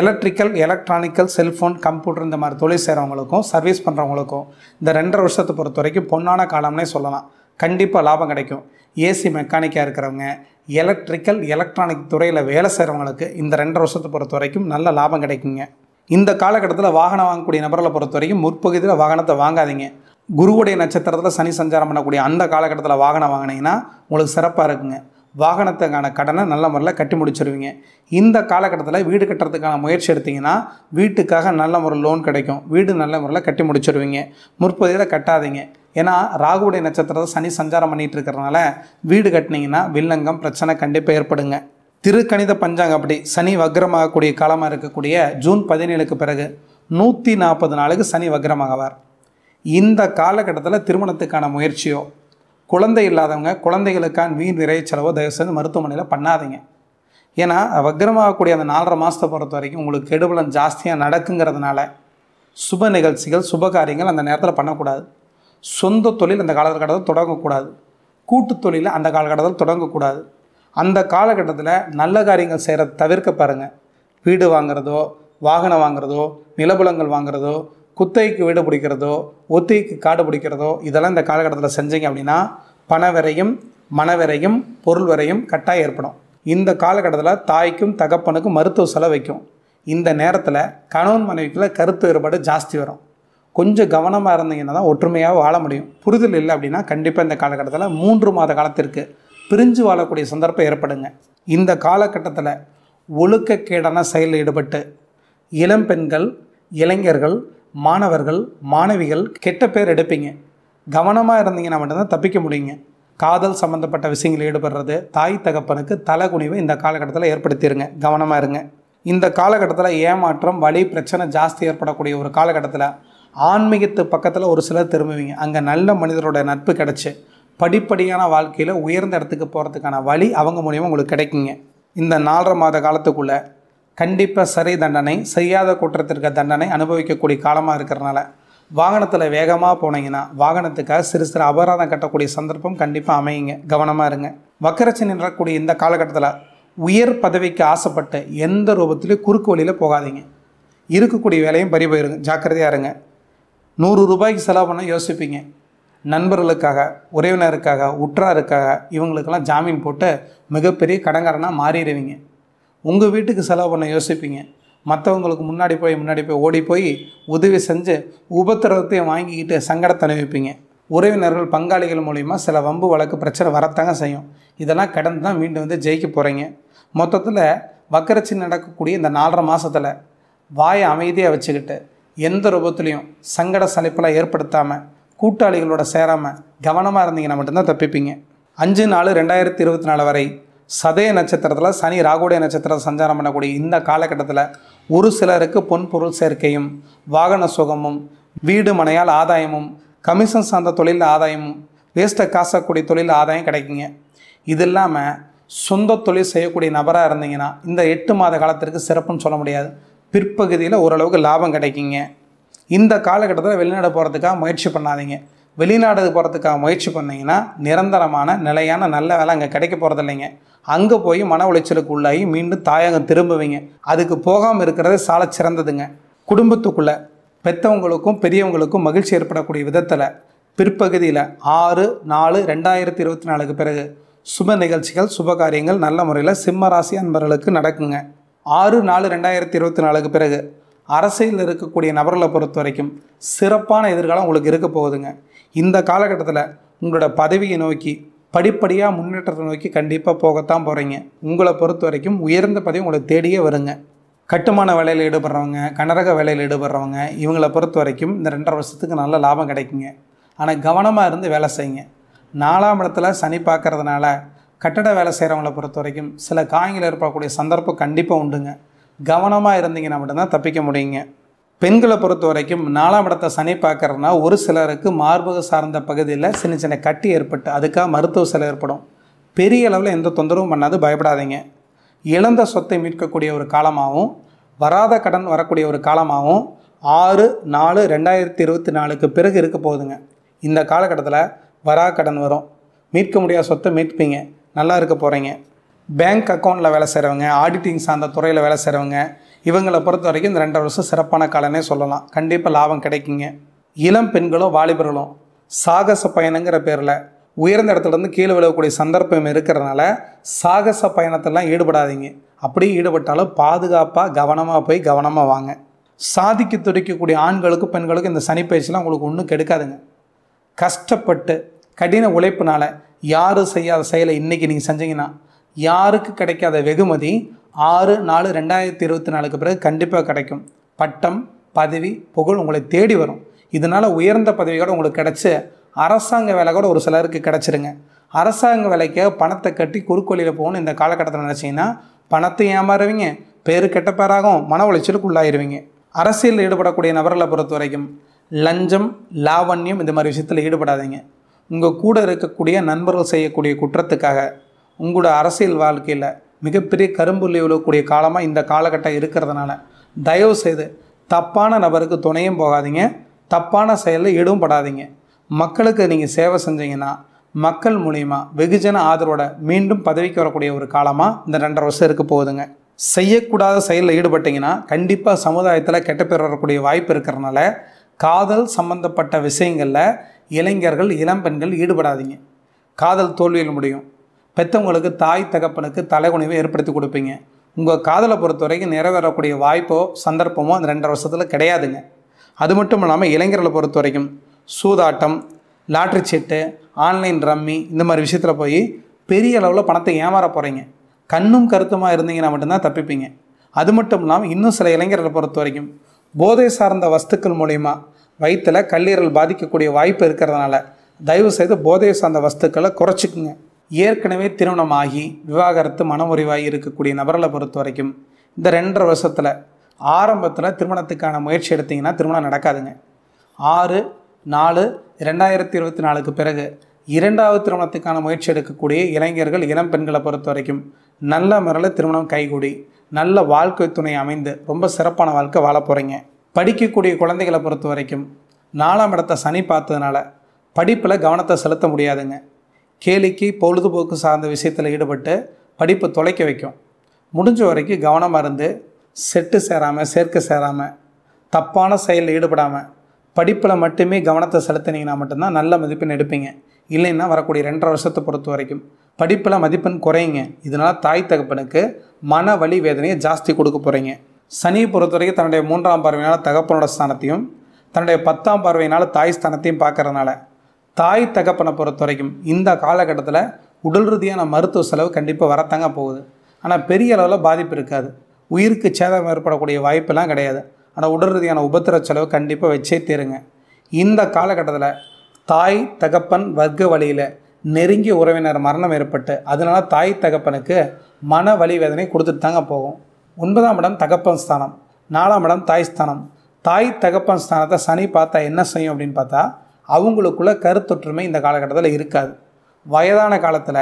எலக்ட்ரிக்கல் எலக்ட்ரானிக்கல் செல்ஃபோன் கம்ப்யூட்டர் இந்த மாதிரி தொழில் செய்கிறவங்களுக்கும் சர்வீஸ் பண்ணுறவங்களுக்கும் இந்த ரெண்டரை வருஷத்தை பொறுத்த வரைக்கும் பொன்னான காலம்னே சொல்லலாம் கண்டிப்பாக லாபம் கிடைக்கும் ஏசி மெக்கானிக்காக இருக்கிறவங்க எலக்ட்ரிக்கல் எலக்ட்ரானிக் துறையில் வேலை செய்கிறவங்களுக்கு இந்த ரெண்டரை வருஷத்தை பொறுத்த வரைக்கும் நல்ல லாபம் கிடைக்குங்க இந்த காலகட்டத்தில் வாகனம் வாங்கக்கூடிய நபர்களை பொறுத்த வரைக்கும் முற்பகுதியில் வாகனத்தை வாங்காதீங்க குருவுடைய நட்சத்திரத்தில் சனி சஞ்சாரம் பண்ணக்கூடிய அந்த காலகட்டத்தில் வாகனம் வாங்கினீங்கன்னா உங்களுக்கு சிறப்பாக இருக்குங்க வாகனத்துக்கான கடனை நல்ல முறையில் கட்டி முடிச்சிருவீங்க இந்த காலகட்டத்தில் வீடு கட்டுறதுக்கான முயற்சி எடுத்திங்கன்னா வீட்டுக்காக நல்ல முறை லோன் கிடைக்கும் வீடு நல்ல முறையில் கட்டி முடிச்சிருவீங்க முற்பகுதியில் கட்டாதீங்க ஏன்னா ராகுடைய நட்சத்திரத்தை சனி சஞ்சாரம் பண்ணிகிட்டு இருக்கிறதுனால வீடு கட்டினீங்கன்னா வில்லங்கம் பிரச்சனை கண்டிப்பாக ஏற்படுங்க திருக்கணித அப்படி சனி வக்ரமாகக்கூடிய காலமாக இருக்கக்கூடிய ஜூன் பதினேழுக்கு பிறகு நூற்றி நாற்பது நாளுக்கு சனி வக்ரமாகவார் இந்த காலகட்டத்தில் திருமணத்துக்கான முயற்சியோ குழந்தை இல்லாதவங்க குழந்தைகளுக்கான வீண் விரை செலவோ தயவுசெய்து மருத்துவமனையில் பண்ணாதீங்க ஏன்னா வக்ரமாகக்கூடிய அந்த நாலரை மாதத்தை பொறுத்த வரைக்கும் உங்களுக்கு கெடுபலம் ஜாஸ்தியாக நடக்குங்கிறதுனால சுப நிகழ்ச்சிகள் சுப காரியங்கள் அந்த நேரத்தில் பண்ணக்கூடாது சொந்த தொழில் அந்த காலகட்டத்தில் தொடங்கக்கூடாது கூட்டு தொழில் அந்த காலகட்டத்தில் தொடங்கக்கூடாது அந்த காலகட்டத்தில் நல்ல காரியங்கள் செய்கிறத தவிர்க்க பாருங்கள் வீடு வாங்குறதோ வாகனம் வாங்குறதோ நிலபுலங்கள் வாங்குறதோ குத்தைக்கு வீடு பிடிக்கிறதோ ஒத்திக்கு காடு பிடிக்கிறதோ இதெல்லாம் இந்த காலகட்டத்தில் செஞ்சீங்க அப்படின்னா பண விரையும் மனவிரையும் பொருள் விரையும் கட்டாயம் ஏற்படும் இந்த காலகட்டத்தில் தாய்க்கும் தகப்பனுக்கும் மருத்துவ செலவு வைக்கும் இந்த நேரத்தில் கணவன் மனைவிக்குள்ள கருத்து வேறுபாடு ஜாஸ்தி வரும் கொஞ்சம் கவனமாக இருந்தீங்கன்னா தான் ஒற்றுமையாக வாழ முடியும் புரிதல் இல்லை அப்படின்னா கண்டிப்பாக இந்த காலகட்டத்தில் மூன்று மாத காலத்திற்கு பிரிஞ்சு வாழக்கூடிய சந்தர்ப்பம் ஏற்படுங்க இந்த காலகட்டத்தில் ஒழுக்கக்கேடான செயலில் ஈடுபட்டு இளம் பெண்கள் இளைஞர்கள் மாணவர்கள் மாணவிகள் கெட்ட பேர் எடுப்பீங்க கவனமாக இருந்தீங்கன்னா மட்டும்தான் தப்பிக்க முடியுங்க காதல் சம்மந்தப்பட்ட விஷயங்களில் ஈடுபடுறது தாய் தகப்பனுக்கு தலைகுனிவை இந்த காலகட்டத்தில் ஏற்படுத்திடுங்க கவனமாக இருங்க இந்த காலகட்டத்தில் ஏமாற்றம் வழி பிரச்சனை ஜாஸ்தி ஏற்படக்கூடிய ஒரு காலகட்டத்தில் ஆன்மீகத்து பக்கத்தில் ஒரு சிலர் திரும்புவீங்க அங்கே நல்ல மனிதரோட நட்பு கிடச்சி படிப்படியான வாழ்க்கையில் உயர்ந்த இடத்துக்கு போகிறதுக்கான வழி அவங்க மூலியமாக உங்களுக்கு கிடைக்குங்க இந்த நாலரை மாத காலத்துக்குள்ளே கண்டிப்பாக சரி தண்டனை செய்யாத குற்றத்திற்கு தண்டனை அனுபவிக்கக்கூடிய காலமாக இருக்கிறனால வாகனத்தில் வேகமாக போனீங்கன்னா வாகனத்துக்காக சிறு சிறு அபராதம் கட்டக்கூடிய சந்தர்ப்பம் கண்டிப்பாக அமையுங்க கவனமாக இருங்க வக்கரச்சி நின்றக்கூடிய இந்த காலகட்டத்தில் உயர் பதவிக்கு ஆசைப்பட்டு எந்த ரூபத்திலையும் குறுக்கு வழியில் போகாதீங்க இருக்கக்கூடிய வேலையும் பறிபோயிருங்க ஜாக்கிரதையாக இருங்க நூறு ரூபாய்க்கு செலவு பண்ண யோசிப்பீங்க நண்பர்களுக்காக உறவினருக்காக உற்றாருக்காக இவங்களுக்கெல்லாம் ஜாமீன் போட்டு மிகப்பெரிய கடங்காரனாக மாறிடுவீங்க உங்கள் வீட்டுக்கு செலவு பண்ண யோசிப்பீங்க மற்றவங்களுக்கு முன்னாடி போய் முன்னாடி போய் ஓடி போய் உதவி செஞ்சு உபத்திரவத்தையும் வாங்கிக்கிட்டு சங்கடத்தை அனுபவிப்பீங்க உறவினர்கள் பங்காளிகள் மூலிமா சில வம்பு வழக்கு பிரச்சனை வரத்தாங்க செய்யும் இதெல்லாம் கடந்து தான் மீண்டும் வந்து ஜெயிக்க போகிறீங்க மொத்தத்தில் வக்கரச்சி நடக்கக்கூடிய இந்த நாலரை மாதத்தில் வாயை அமைதியாக வச்சுக்கிட்டு எந்த ரூபத்துலேயும் சங்கட சலிப்பெல்லாம் ஏற்படுத்தாமல் கூட்டாளிகளோட சேராமல் கவனமாக இருந்தீங்கன்னா மட்டும்தான் தப்பிப்பீங்க அஞ்சு நாலு ரெண்டாயிரத்தி இருபத்தி நாலு வரை சதய நட்சத்திரத்தில் சனி ராகுடைய நட்சத்திரத்தில் சஞ்சாரம் பண்ணக்கூடிய இந்த காலகட்டத்தில் ஒரு சிலருக்கு பொன் பொருள் சேர்க்கையும் வாகன சுகமும் வீடு மனையால் ஆதாயமும் கமிஷன் சார்ந்த தொழில் ஆதாயமும் வேஸ்ட்டை காசக்கூடிய தொழில் ஆதாயம் கிடைக்குங்க இது இல்லாமல் சொந்த தொழில் செய்யக்கூடிய நபராக இருந்தீங்கன்னா இந்த எட்டு மாத காலத்திற்கு சிறப்புன்னு சொல்ல முடியாது பிற்பகுதியில் ஓரளவுக்கு லாபம் கிடைக்குங்க இந்த காலகட்டத்தில் வெளிநாடு போகிறதுக்காக முயற்சி பண்ணாதீங்க வெளிநாடு போகிறதுக்காக முயற்சி பண்ணிங்கன்னா நிரந்தரமான நிலையான நல்ல வேலை அங்கே கிடைக்க போகிறது இல்லைங்க அங்கே போய் மன உளைச்சலுக்கு உள்ளாகி மீண்டும் தாயகம் திரும்புவீங்க அதுக்கு போகாமல் இருக்கிறது சால சிறந்ததுங்க குடும்பத்துக்குள்ளே பெற்றவங்களுக்கும் பெரியவங்களுக்கும் மகிழ்ச்சி ஏற்படக்கூடிய விதத்தில் பிற்பகுதியில் ஆறு நாலு ரெண்டாயிரத்தி இருபத்தி நாலுக்கு பிறகு சுப நிகழ்ச்சிகள் சுப காரியங்கள் நல்ல முறையில் சிம்ம ராசி அன்பர்களுக்கு நடக்குங்க ஆறு நாலு ரெண்டாயிரத்தி இருபத்தி நாலுக்கு பிறகு அரசியலில் இருக்கக்கூடிய நபர்களை பொறுத்த வரைக்கும் சிறப்பான எதிர்காலம் உங்களுக்கு இருக்க போகுதுங்க இந்த காலகட்டத்தில் உங்களோட பதவியை நோக்கி படிப்படியாக முன்னேற்றத்தை நோக்கி கண்டிப்பாக போகத்தான் போகிறீங்க உங்களை பொறுத்த வரைக்கும் உயர்ந்த பதவி உங்களை தேடியே வருங்க கட்டுமான வேலையில் ஈடுபடுறவங்க கனரக வேலையில் ஈடுபடுறவங்க இவங்களை பொறுத்த வரைக்கும் இந்த ரெண்டரை வருஷத்துக்கு நல்ல லாபம் கிடைக்குங்க ஆனால் கவனமாக இருந்து வேலை செய்யுங்க நாலாம் இடத்துல சனி பார்க்குறதுனால கட்டட வேலை செய்கிறவங்களை பொறுத்த வரைக்கும் சில காயங்கள் ஏற்படக்கூடிய சந்தர்ப்பம் கண்டிப்பாக உண்டுங்க கவனமாக இருந்தீங்கன்னா மட்டும்தான் தப்பிக்க முடியுங்க பெண்களை பொறுத்த வரைக்கும் நாலாம் இடத்தை சனி பார்க்குறதுனா ஒரு சிலருக்கு மார்பக சார்ந்த பகுதியில் சின்ன சின்ன கட்டி ஏற்பட்டு அதுக்காக மருத்துவ செலவு ஏற்படும் பெரிய அளவில் எந்த தொந்தரவும் பண்ணாது பயப்படாதீங்க இழந்த சொத்தை மீட்கக்கூடிய ஒரு காலமாகவும் வராத கடன் வரக்கூடிய ஒரு காலமாகவும் ஆறு நாலு ரெண்டாயிரத்தி இருபத்தி நாலுக்கு பிறகு இருக்க போகுதுங்க இந்த காலகட்டத்தில் வரா கடன் வரும் மீட்க முடியாத சொத்தை மீட்பீங்க நல்லா இருக்க போகிறீங்க பேங்க் அக்கௌண்ட்டில் வேலை செய்கிறவங்க ஆடிட்டிங் சார்ந்த துறையில் வேலை செய்கிறவங்க இவங்களை பொறுத்த வரைக்கும் இந்த ரெண்டு வருஷம் சிறப்பான காலனே சொல்லலாம் கண்டிப்பாக லாபம் கிடைக்குங்க இளம் பெண்களும் வாலிபர்களும் சாகச பயணங்கிற பேரில் உயர்ந்த இடத்துலேருந்து கீழே விழக்கூடிய சந்தர்ப்பம் இருக்கிறதுனால சாகச பயணத்தெல்லாம் ஈடுபடாதீங்க அப்படியே ஈடுபட்டாலும் பாதுகாப்பாக கவனமாக போய் கவனமாக வாங்க சாதிக்க துடிக்கக்கூடிய ஆண்களுக்கும் பெண்களுக்கும் இந்த சனிப்பயிற்சிலாம் உங்களுக்கு ஒன்றும் கெடுக்காதுங்க கஷ்டப்பட்டு கடின உழைப்புனால யாரும் செய்யாத செயலை இன்றைக்கி நீங்கள் செஞ்சீங்கன்னா யாருக்கு கிடைக்காத வெகுமதி ஆறு நாலு ரெண்டாயிரத்தி இருபத்தி நாலுக்கு பிறகு கண்டிப்பாக கிடைக்கும் பட்டம் பதவி புகழ் உங்களை தேடி வரும் இதனால் உயர்ந்த பதவியோடு உங்களுக்கு கிடச்ச அரசாங்க வேலை கூட ஒரு சிலருக்கு கிடச்சிருங்க அரசாங்க வேலைக்காக பணத்தை கட்டி குறுக்கோலியில் போகணும் இந்த காலகட்டத்தில் நினச்சிங்கன்னா பணத்தை ஏமாறுவீங்க பேர் கெட்ட பேராகும் மன உளைச்சலுக்கு உள்ளாயிருவீங்க அரசியலில் ஈடுபடக்கூடிய நபர்களை பொறுத்த வரைக்கும் லஞ்சம் லாவண்யம் இந்த மாதிரி விஷயத்தில் ஈடுபடாதீங்க உங்கள் கூட இருக்கக்கூடிய நண்பர்கள் செய்யக்கூடிய குற்றத்துக்காக உங்களோட அரசியல் வாழ்க்கையில் மிகப்பெரிய கரும்புள்ளி விழக்கூடிய காலமாக இந்த காலகட்டம் இருக்கிறதுனால தயவு செய்து தப்பான நபருக்கு துணையும் போகாதீங்க தப்பான செயலில் ஈடும் படாதீங்க மக்களுக்கு நீங்கள் சேவை செஞ்சீங்கன்னா மக்கள் மூலிமா வெகுஜன ஆதரவோட மீண்டும் பதவிக்கு வரக்கூடிய ஒரு காலமாக இந்த ரெண்டரை வருஷம் இருக்க போகுதுங்க செய்யக்கூடாத செயலில் ஈடுபட்டிங்கன்னா கண்டிப்பாக சமுதாயத்தில் கெட்ட பேர் வரக்கூடிய வாய்ப்பு இருக்கிறனால காதல் சம்பந்தப்பட்ட விஷயங்களில் இளைஞர்கள் இளம்பெண்கள் ஈடுபடாதீங்க காதல் தோல்வியில் முடியும் பெற்றவங்களுக்கு தாய் தகப்பனுக்கு தலைகுனிவை ஏற்படுத்தி கொடுப்பீங்க உங்கள் காதலை பொறுத்த வரைக்கும் நிறைவேறக்கூடிய வாய்ப்போ சந்தர்ப்பமோ அந்த ரெண்டரை வருஷத்தில் கிடையாதுங்க அது மட்டும் இல்லாமல் இளைஞர்களை பொறுத்த வரைக்கும் சூதாட்டம் லாட்ரி சீட்டு ஆன்லைன் ரம்மி இந்த மாதிரி விஷயத்தில் போய் பெரிய அளவில் பணத்தை ஏமாற போகிறீங்க கண்ணும் கருத்துமாக இருந்தீங்கன்னா மட்டும்தான் தப்பிப்பீங்க அது மட்டும் இல்லாமல் இன்னும் சில இளைஞர்களை பொறுத்த வரைக்கும் போதை சார்ந்த வஸ்துக்கள் மூலயமா வயிற்றில் கல்லீரல் பாதிக்கக்கூடிய வாய்ப்பு இருக்கிறதுனால தயவு செய்து போதை சார்ந்த வஸ்துக்களை குறைச்சிக்குங்க ஏற்கனவே திருமணமாகி விவாகரத்து மனமுறிவாகி இருக்கக்கூடிய நபர்களை பொறுத்த வரைக்கும் இந்த ரெண்டரை வருஷத்தில் ஆரம்பத்தில் திருமணத்துக்கான முயற்சி எடுத்திங்கன்னா திருமணம் நடக்காதுங்க ஆறு நாலு ரெண்டாயிரத்தி இருபத்தி நாலுக்கு பிறகு இரண்டாவது திருமணத்துக்கான முயற்சி எடுக்கக்கூடிய இளைஞர்கள் இளம் பெண்களை பொறுத்த வரைக்கும் நல்ல முறையில் திருமணம் கைகூடி நல்ல வாழ்க்கை துணை அமைந்து ரொம்ப சிறப்பான வாழ்க்கை வாழ போகிறீங்க படிக்கக்கூடிய குழந்தைகளை பொறுத்த வரைக்கும் நாலாம் இடத்த சனி பார்த்ததுனால படிப்பில் கவனத்தை செலுத்த முடியாதுங்க கேலிக்கு பொழுதுபோக்கு சார்ந்த விஷயத்தில் ஈடுபட்டு படிப்பு தொலைக்க வைக்கும் முடிஞ்ச வரைக்கும் கவனமாக இருந்து செட்டு சேராமல் சேர்க்க சேராமல் தப்பான செயலில் ஈடுபடாமல் படிப்பில் மட்டுமே கவனத்தை செலுத்தினீங்கன்னா மட்டும்தான் நல்ல மதிப்பெண் எடுப்பீங்க இல்லைன்னா வரக்கூடிய ரெண்டரை வருஷத்தை பொறுத்த வரைக்கும் படிப்பில் மதிப்பெண் குறையுங்க இதனால் தாய் தகப்பனுக்கு மன வலி வேதனையை ஜாஸ்தி கொடுக்க போகிறீங்க சனியை பொறுத்த வரைக்கும் தன்னுடைய மூன்றாம் பார்வையினால் தகப்பனோட ஸ்தானத்தையும் தன்னுடைய பத்தாம் பார்வையினால் தாய் ஸ்தானத்தையும் பார்க்குறதுனால தாய் தகப்பனை பொறுத்த வரைக்கும் இந்த காலகட்டத்தில் உடல் ரீதியான மருத்துவ செலவு கண்டிப்பாக வரத்தாங்க போகுது ஆனால் பெரிய அளவில் பாதிப்பு இருக்காது உயிருக்கு சேதம் ஏற்படக்கூடிய வாய்ப்பெல்லாம் கிடையாது ஆனால் உடல் ரீதியான உபத்திர செலவு கண்டிப்பாக வச்சே தீருங்க இந்த காலகட்டத்தில் தாய் தகப்பன் வர்க்க வழியில் நெருங்கிய உறவினர் மரணம் ஏற்பட்டு அதனால் தாய் தகப்பனுக்கு மன வலி வேதனை கொடுத்துட்டு தாங்க போகும் ஒன்பதாம் இடம் தகப்பன் ஸ்தானம் நாலாம் இடம் தாய் ஸ்தானம் தாய் தகப்பன் ஸ்தானத்தை சனி பார்த்தா என்ன செய்யும் அப்படின்னு பார்த்தா அவங்களுக்குள்ள கருத்தொற்றுமை இந்த காலகட்டத்தில் இருக்காது வயதான காலத்தில்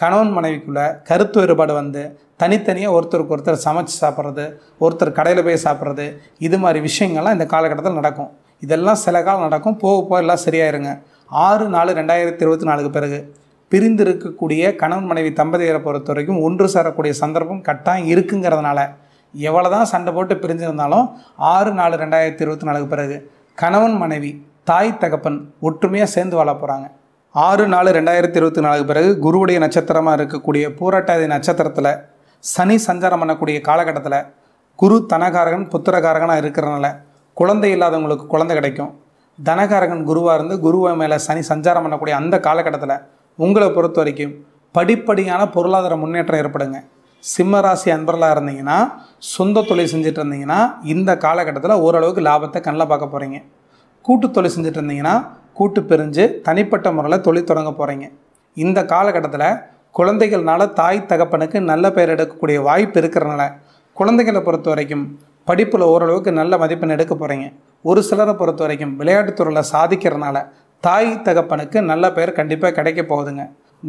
கணவன் மனைவிக்குள்ளே கருத்து வேறுபாடு வந்து தனித்தனியாக ஒருத்தருக்கு ஒருத்தர் சமைச்சு சாப்பிட்றது ஒருத்தர் கடையில் போய் சாப்பிட்றது இது மாதிரி விஷயங்கள்லாம் இந்த காலகட்டத்தில் நடக்கும் இதெல்லாம் சில காலம் நடக்கும் போக போக எல்லாம் சரியாயிருங்க ஆறு நாலு ரெண்டாயிரத்தி இருபத்தி நாலுக்கு பிறகு பிரிந்திருக்கக்கூடிய கணவன் மனைவி தம்பதியரை பொறுத்த வரைக்கும் ஒன்று சேரக்கூடிய சந்தர்ப்பம் கட்டாயம் இருக்குங்கிறதுனால எவ்வளோ தான் சண்டை போட்டு பிரிஞ்சிருந்தாலும் ஆறு நாலு ரெண்டாயிரத்தி இருபத்தி நாலுக்கு பிறகு கணவன் மனைவி தாய் தகப்பன் ஒற்றுமையாக சேர்ந்து வாழ போகிறாங்க ஆறு நாலு ரெண்டாயிரத்தி இருபத்தி நாலுக்கு பிறகு குருவுடைய நட்சத்திரமாக இருக்கக்கூடிய பூரட்டாதி நட்சத்திரத்தில் சனி சஞ்சாரம் பண்ணக்கூடிய காலகட்டத்தில் குரு தனகாரகன் புத்திரகாரகனாக இருக்கிறனால குழந்தை இல்லாதவங்களுக்கு குழந்தை கிடைக்கும் தனகாரகன் குருவாக இருந்து குருவை மேலே சனி சஞ்சாரம் பண்ணக்கூடிய அந்த காலகட்டத்தில் உங்களை பொறுத்த வரைக்கும் படிப்படியான பொருளாதார முன்னேற்றம் ஏற்படுங்க சிம்மராசி அன்பர்களாக இருந்தீங்கன்னா சொந்த தொழில் செஞ்சுட்டு இருந்தீங்கன்னா இந்த காலகட்டத்தில் ஓரளவுக்கு லாபத்தை கண்ணில் பார்க்க போகிறீங்க கூட்டு தொழில் செஞ்சுட்டு இருந்தீங்கன்னா கூட்டு பிரிஞ்சு தனிப்பட்ட முறையில் தொழில் தொடங்க போகிறீங்க இந்த காலகட்டத்தில் குழந்தைகள்னால தாய் தகப்பனுக்கு நல்ல பெயர் எடுக்கக்கூடிய வாய்ப்பு இருக்கிறனால குழந்தைகளை பொறுத்த வரைக்கும் படிப்பில் ஓரளவுக்கு நல்ல மதிப்பெண் எடுக்க போகிறீங்க ஒரு சிலரை பொறுத்த வரைக்கும் விளையாட்டுத்துறையில் சாதிக்கிறனால தாய் தகப்பனுக்கு நல்ல பெயர் கண்டிப்பாக கிடைக்க போகுதுங்க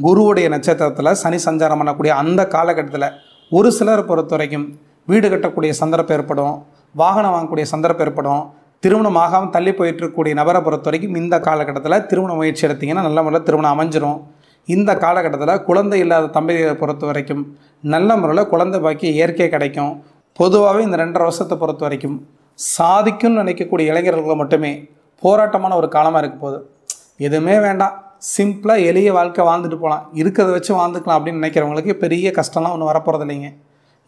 குருவுடைய நட்சத்திரத்தில் சனி சஞ்சாரம் பண்ணக்கூடிய அந்த காலகட்டத்தில் ஒரு சிலரை பொறுத்த வரைக்கும் வீடு கட்டக்கூடிய சந்தர்ப்பம் ஏற்படும் வாகனம் வாங்கக்கூடிய சந்தர்ப்பம் ஏற்படும் திருமணம் ஆகாமல் தள்ளி இருக்கக்கூடிய நபரை பொறுத்த வரைக்கும் இந்த காலகட்டத்தில் திருமண முயற்சி எடுத்திங்கன்னா நல்ல முறையில் திருமணம் அமைஞ்சிரும் இந்த காலகட்டத்தில் குழந்தை இல்லாத தம்பதியை பொறுத்த வரைக்கும் நல்ல முறையில் குழந்தை பாக்கி இயற்கை கிடைக்கும் பொதுவாகவே இந்த ரெண்டரை வருஷத்தை பொறுத்த வரைக்கும் சாதிக்கும்னு நினைக்கக்கூடிய இளைஞர்களுக்கு மட்டுமே போராட்டமான ஒரு காலமாக இருக்க போகுது எதுவுமே வேண்டாம் சிம்பிளாக எளிய வாழ்க்கை வாழ்ந்துட்டு போகலாம் இருக்கிறத வச்சு வாழ்ந்துக்கலாம் அப்படின்னு நினைக்கிறவங்களுக்கு பெரிய கஷ்டம்லாம் ஒன்றும் வரப்போகிறது இல்லைங்க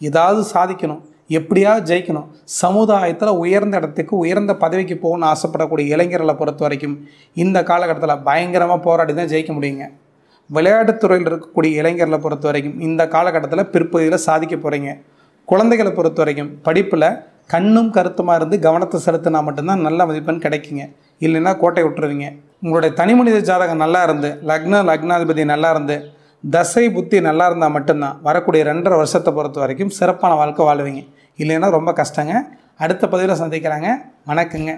ஏதாவது சாதிக்கணும் எப்படியாவது ஜெயிக்கணும் சமுதாயத்தில் உயர்ந்த இடத்துக்கு உயர்ந்த பதவிக்கு போகணும்னு ஆசைப்படக்கூடிய இளைஞர்களை பொறுத்த வரைக்கும் இந்த காலகட்டத்தில் பயங்கரமாக போராடி தான் ஜெயிக்க முடியுங்க விளையாட்டுத்துறையில் இருக்கக்கூடிய இளைஞர்களை பொறுத்த வரைக்கும் இந்த காலகட்டத்தில் பிற்பகுதியில் சாதிக்க போகிறீங்க குழந்தைகளை பொறுத்த வரைக்கும் படிப்பில் கண்ணும் கருத்துமாக இருந்து கவனத்தை செலுத்தினா மட்டும்தான் நல்ல மதிப்பெண் கிடைக்குங்க இல்லைன்னா கோட்டை விட்டுருவீங்க உங்களுடைய தனிமனித ஜாதகம் நல்லா இருந்து லக்ன லக்னாதிபதி நல்லா இருந்து தசை புத்தி நல்லா இருந்தால் மட்டும்தான் வரக்கூடிய ரெண்டரை வருஷத்தை பொறுத்த வரைக்கும் சிறப்பான வாழ்க்கை வாழ்வீங்க இல்லைன்னா ரொம்ப கஷ்டங்க அடுத்த பதிவில் சந்திக்கிறாங்க வணக்கங்க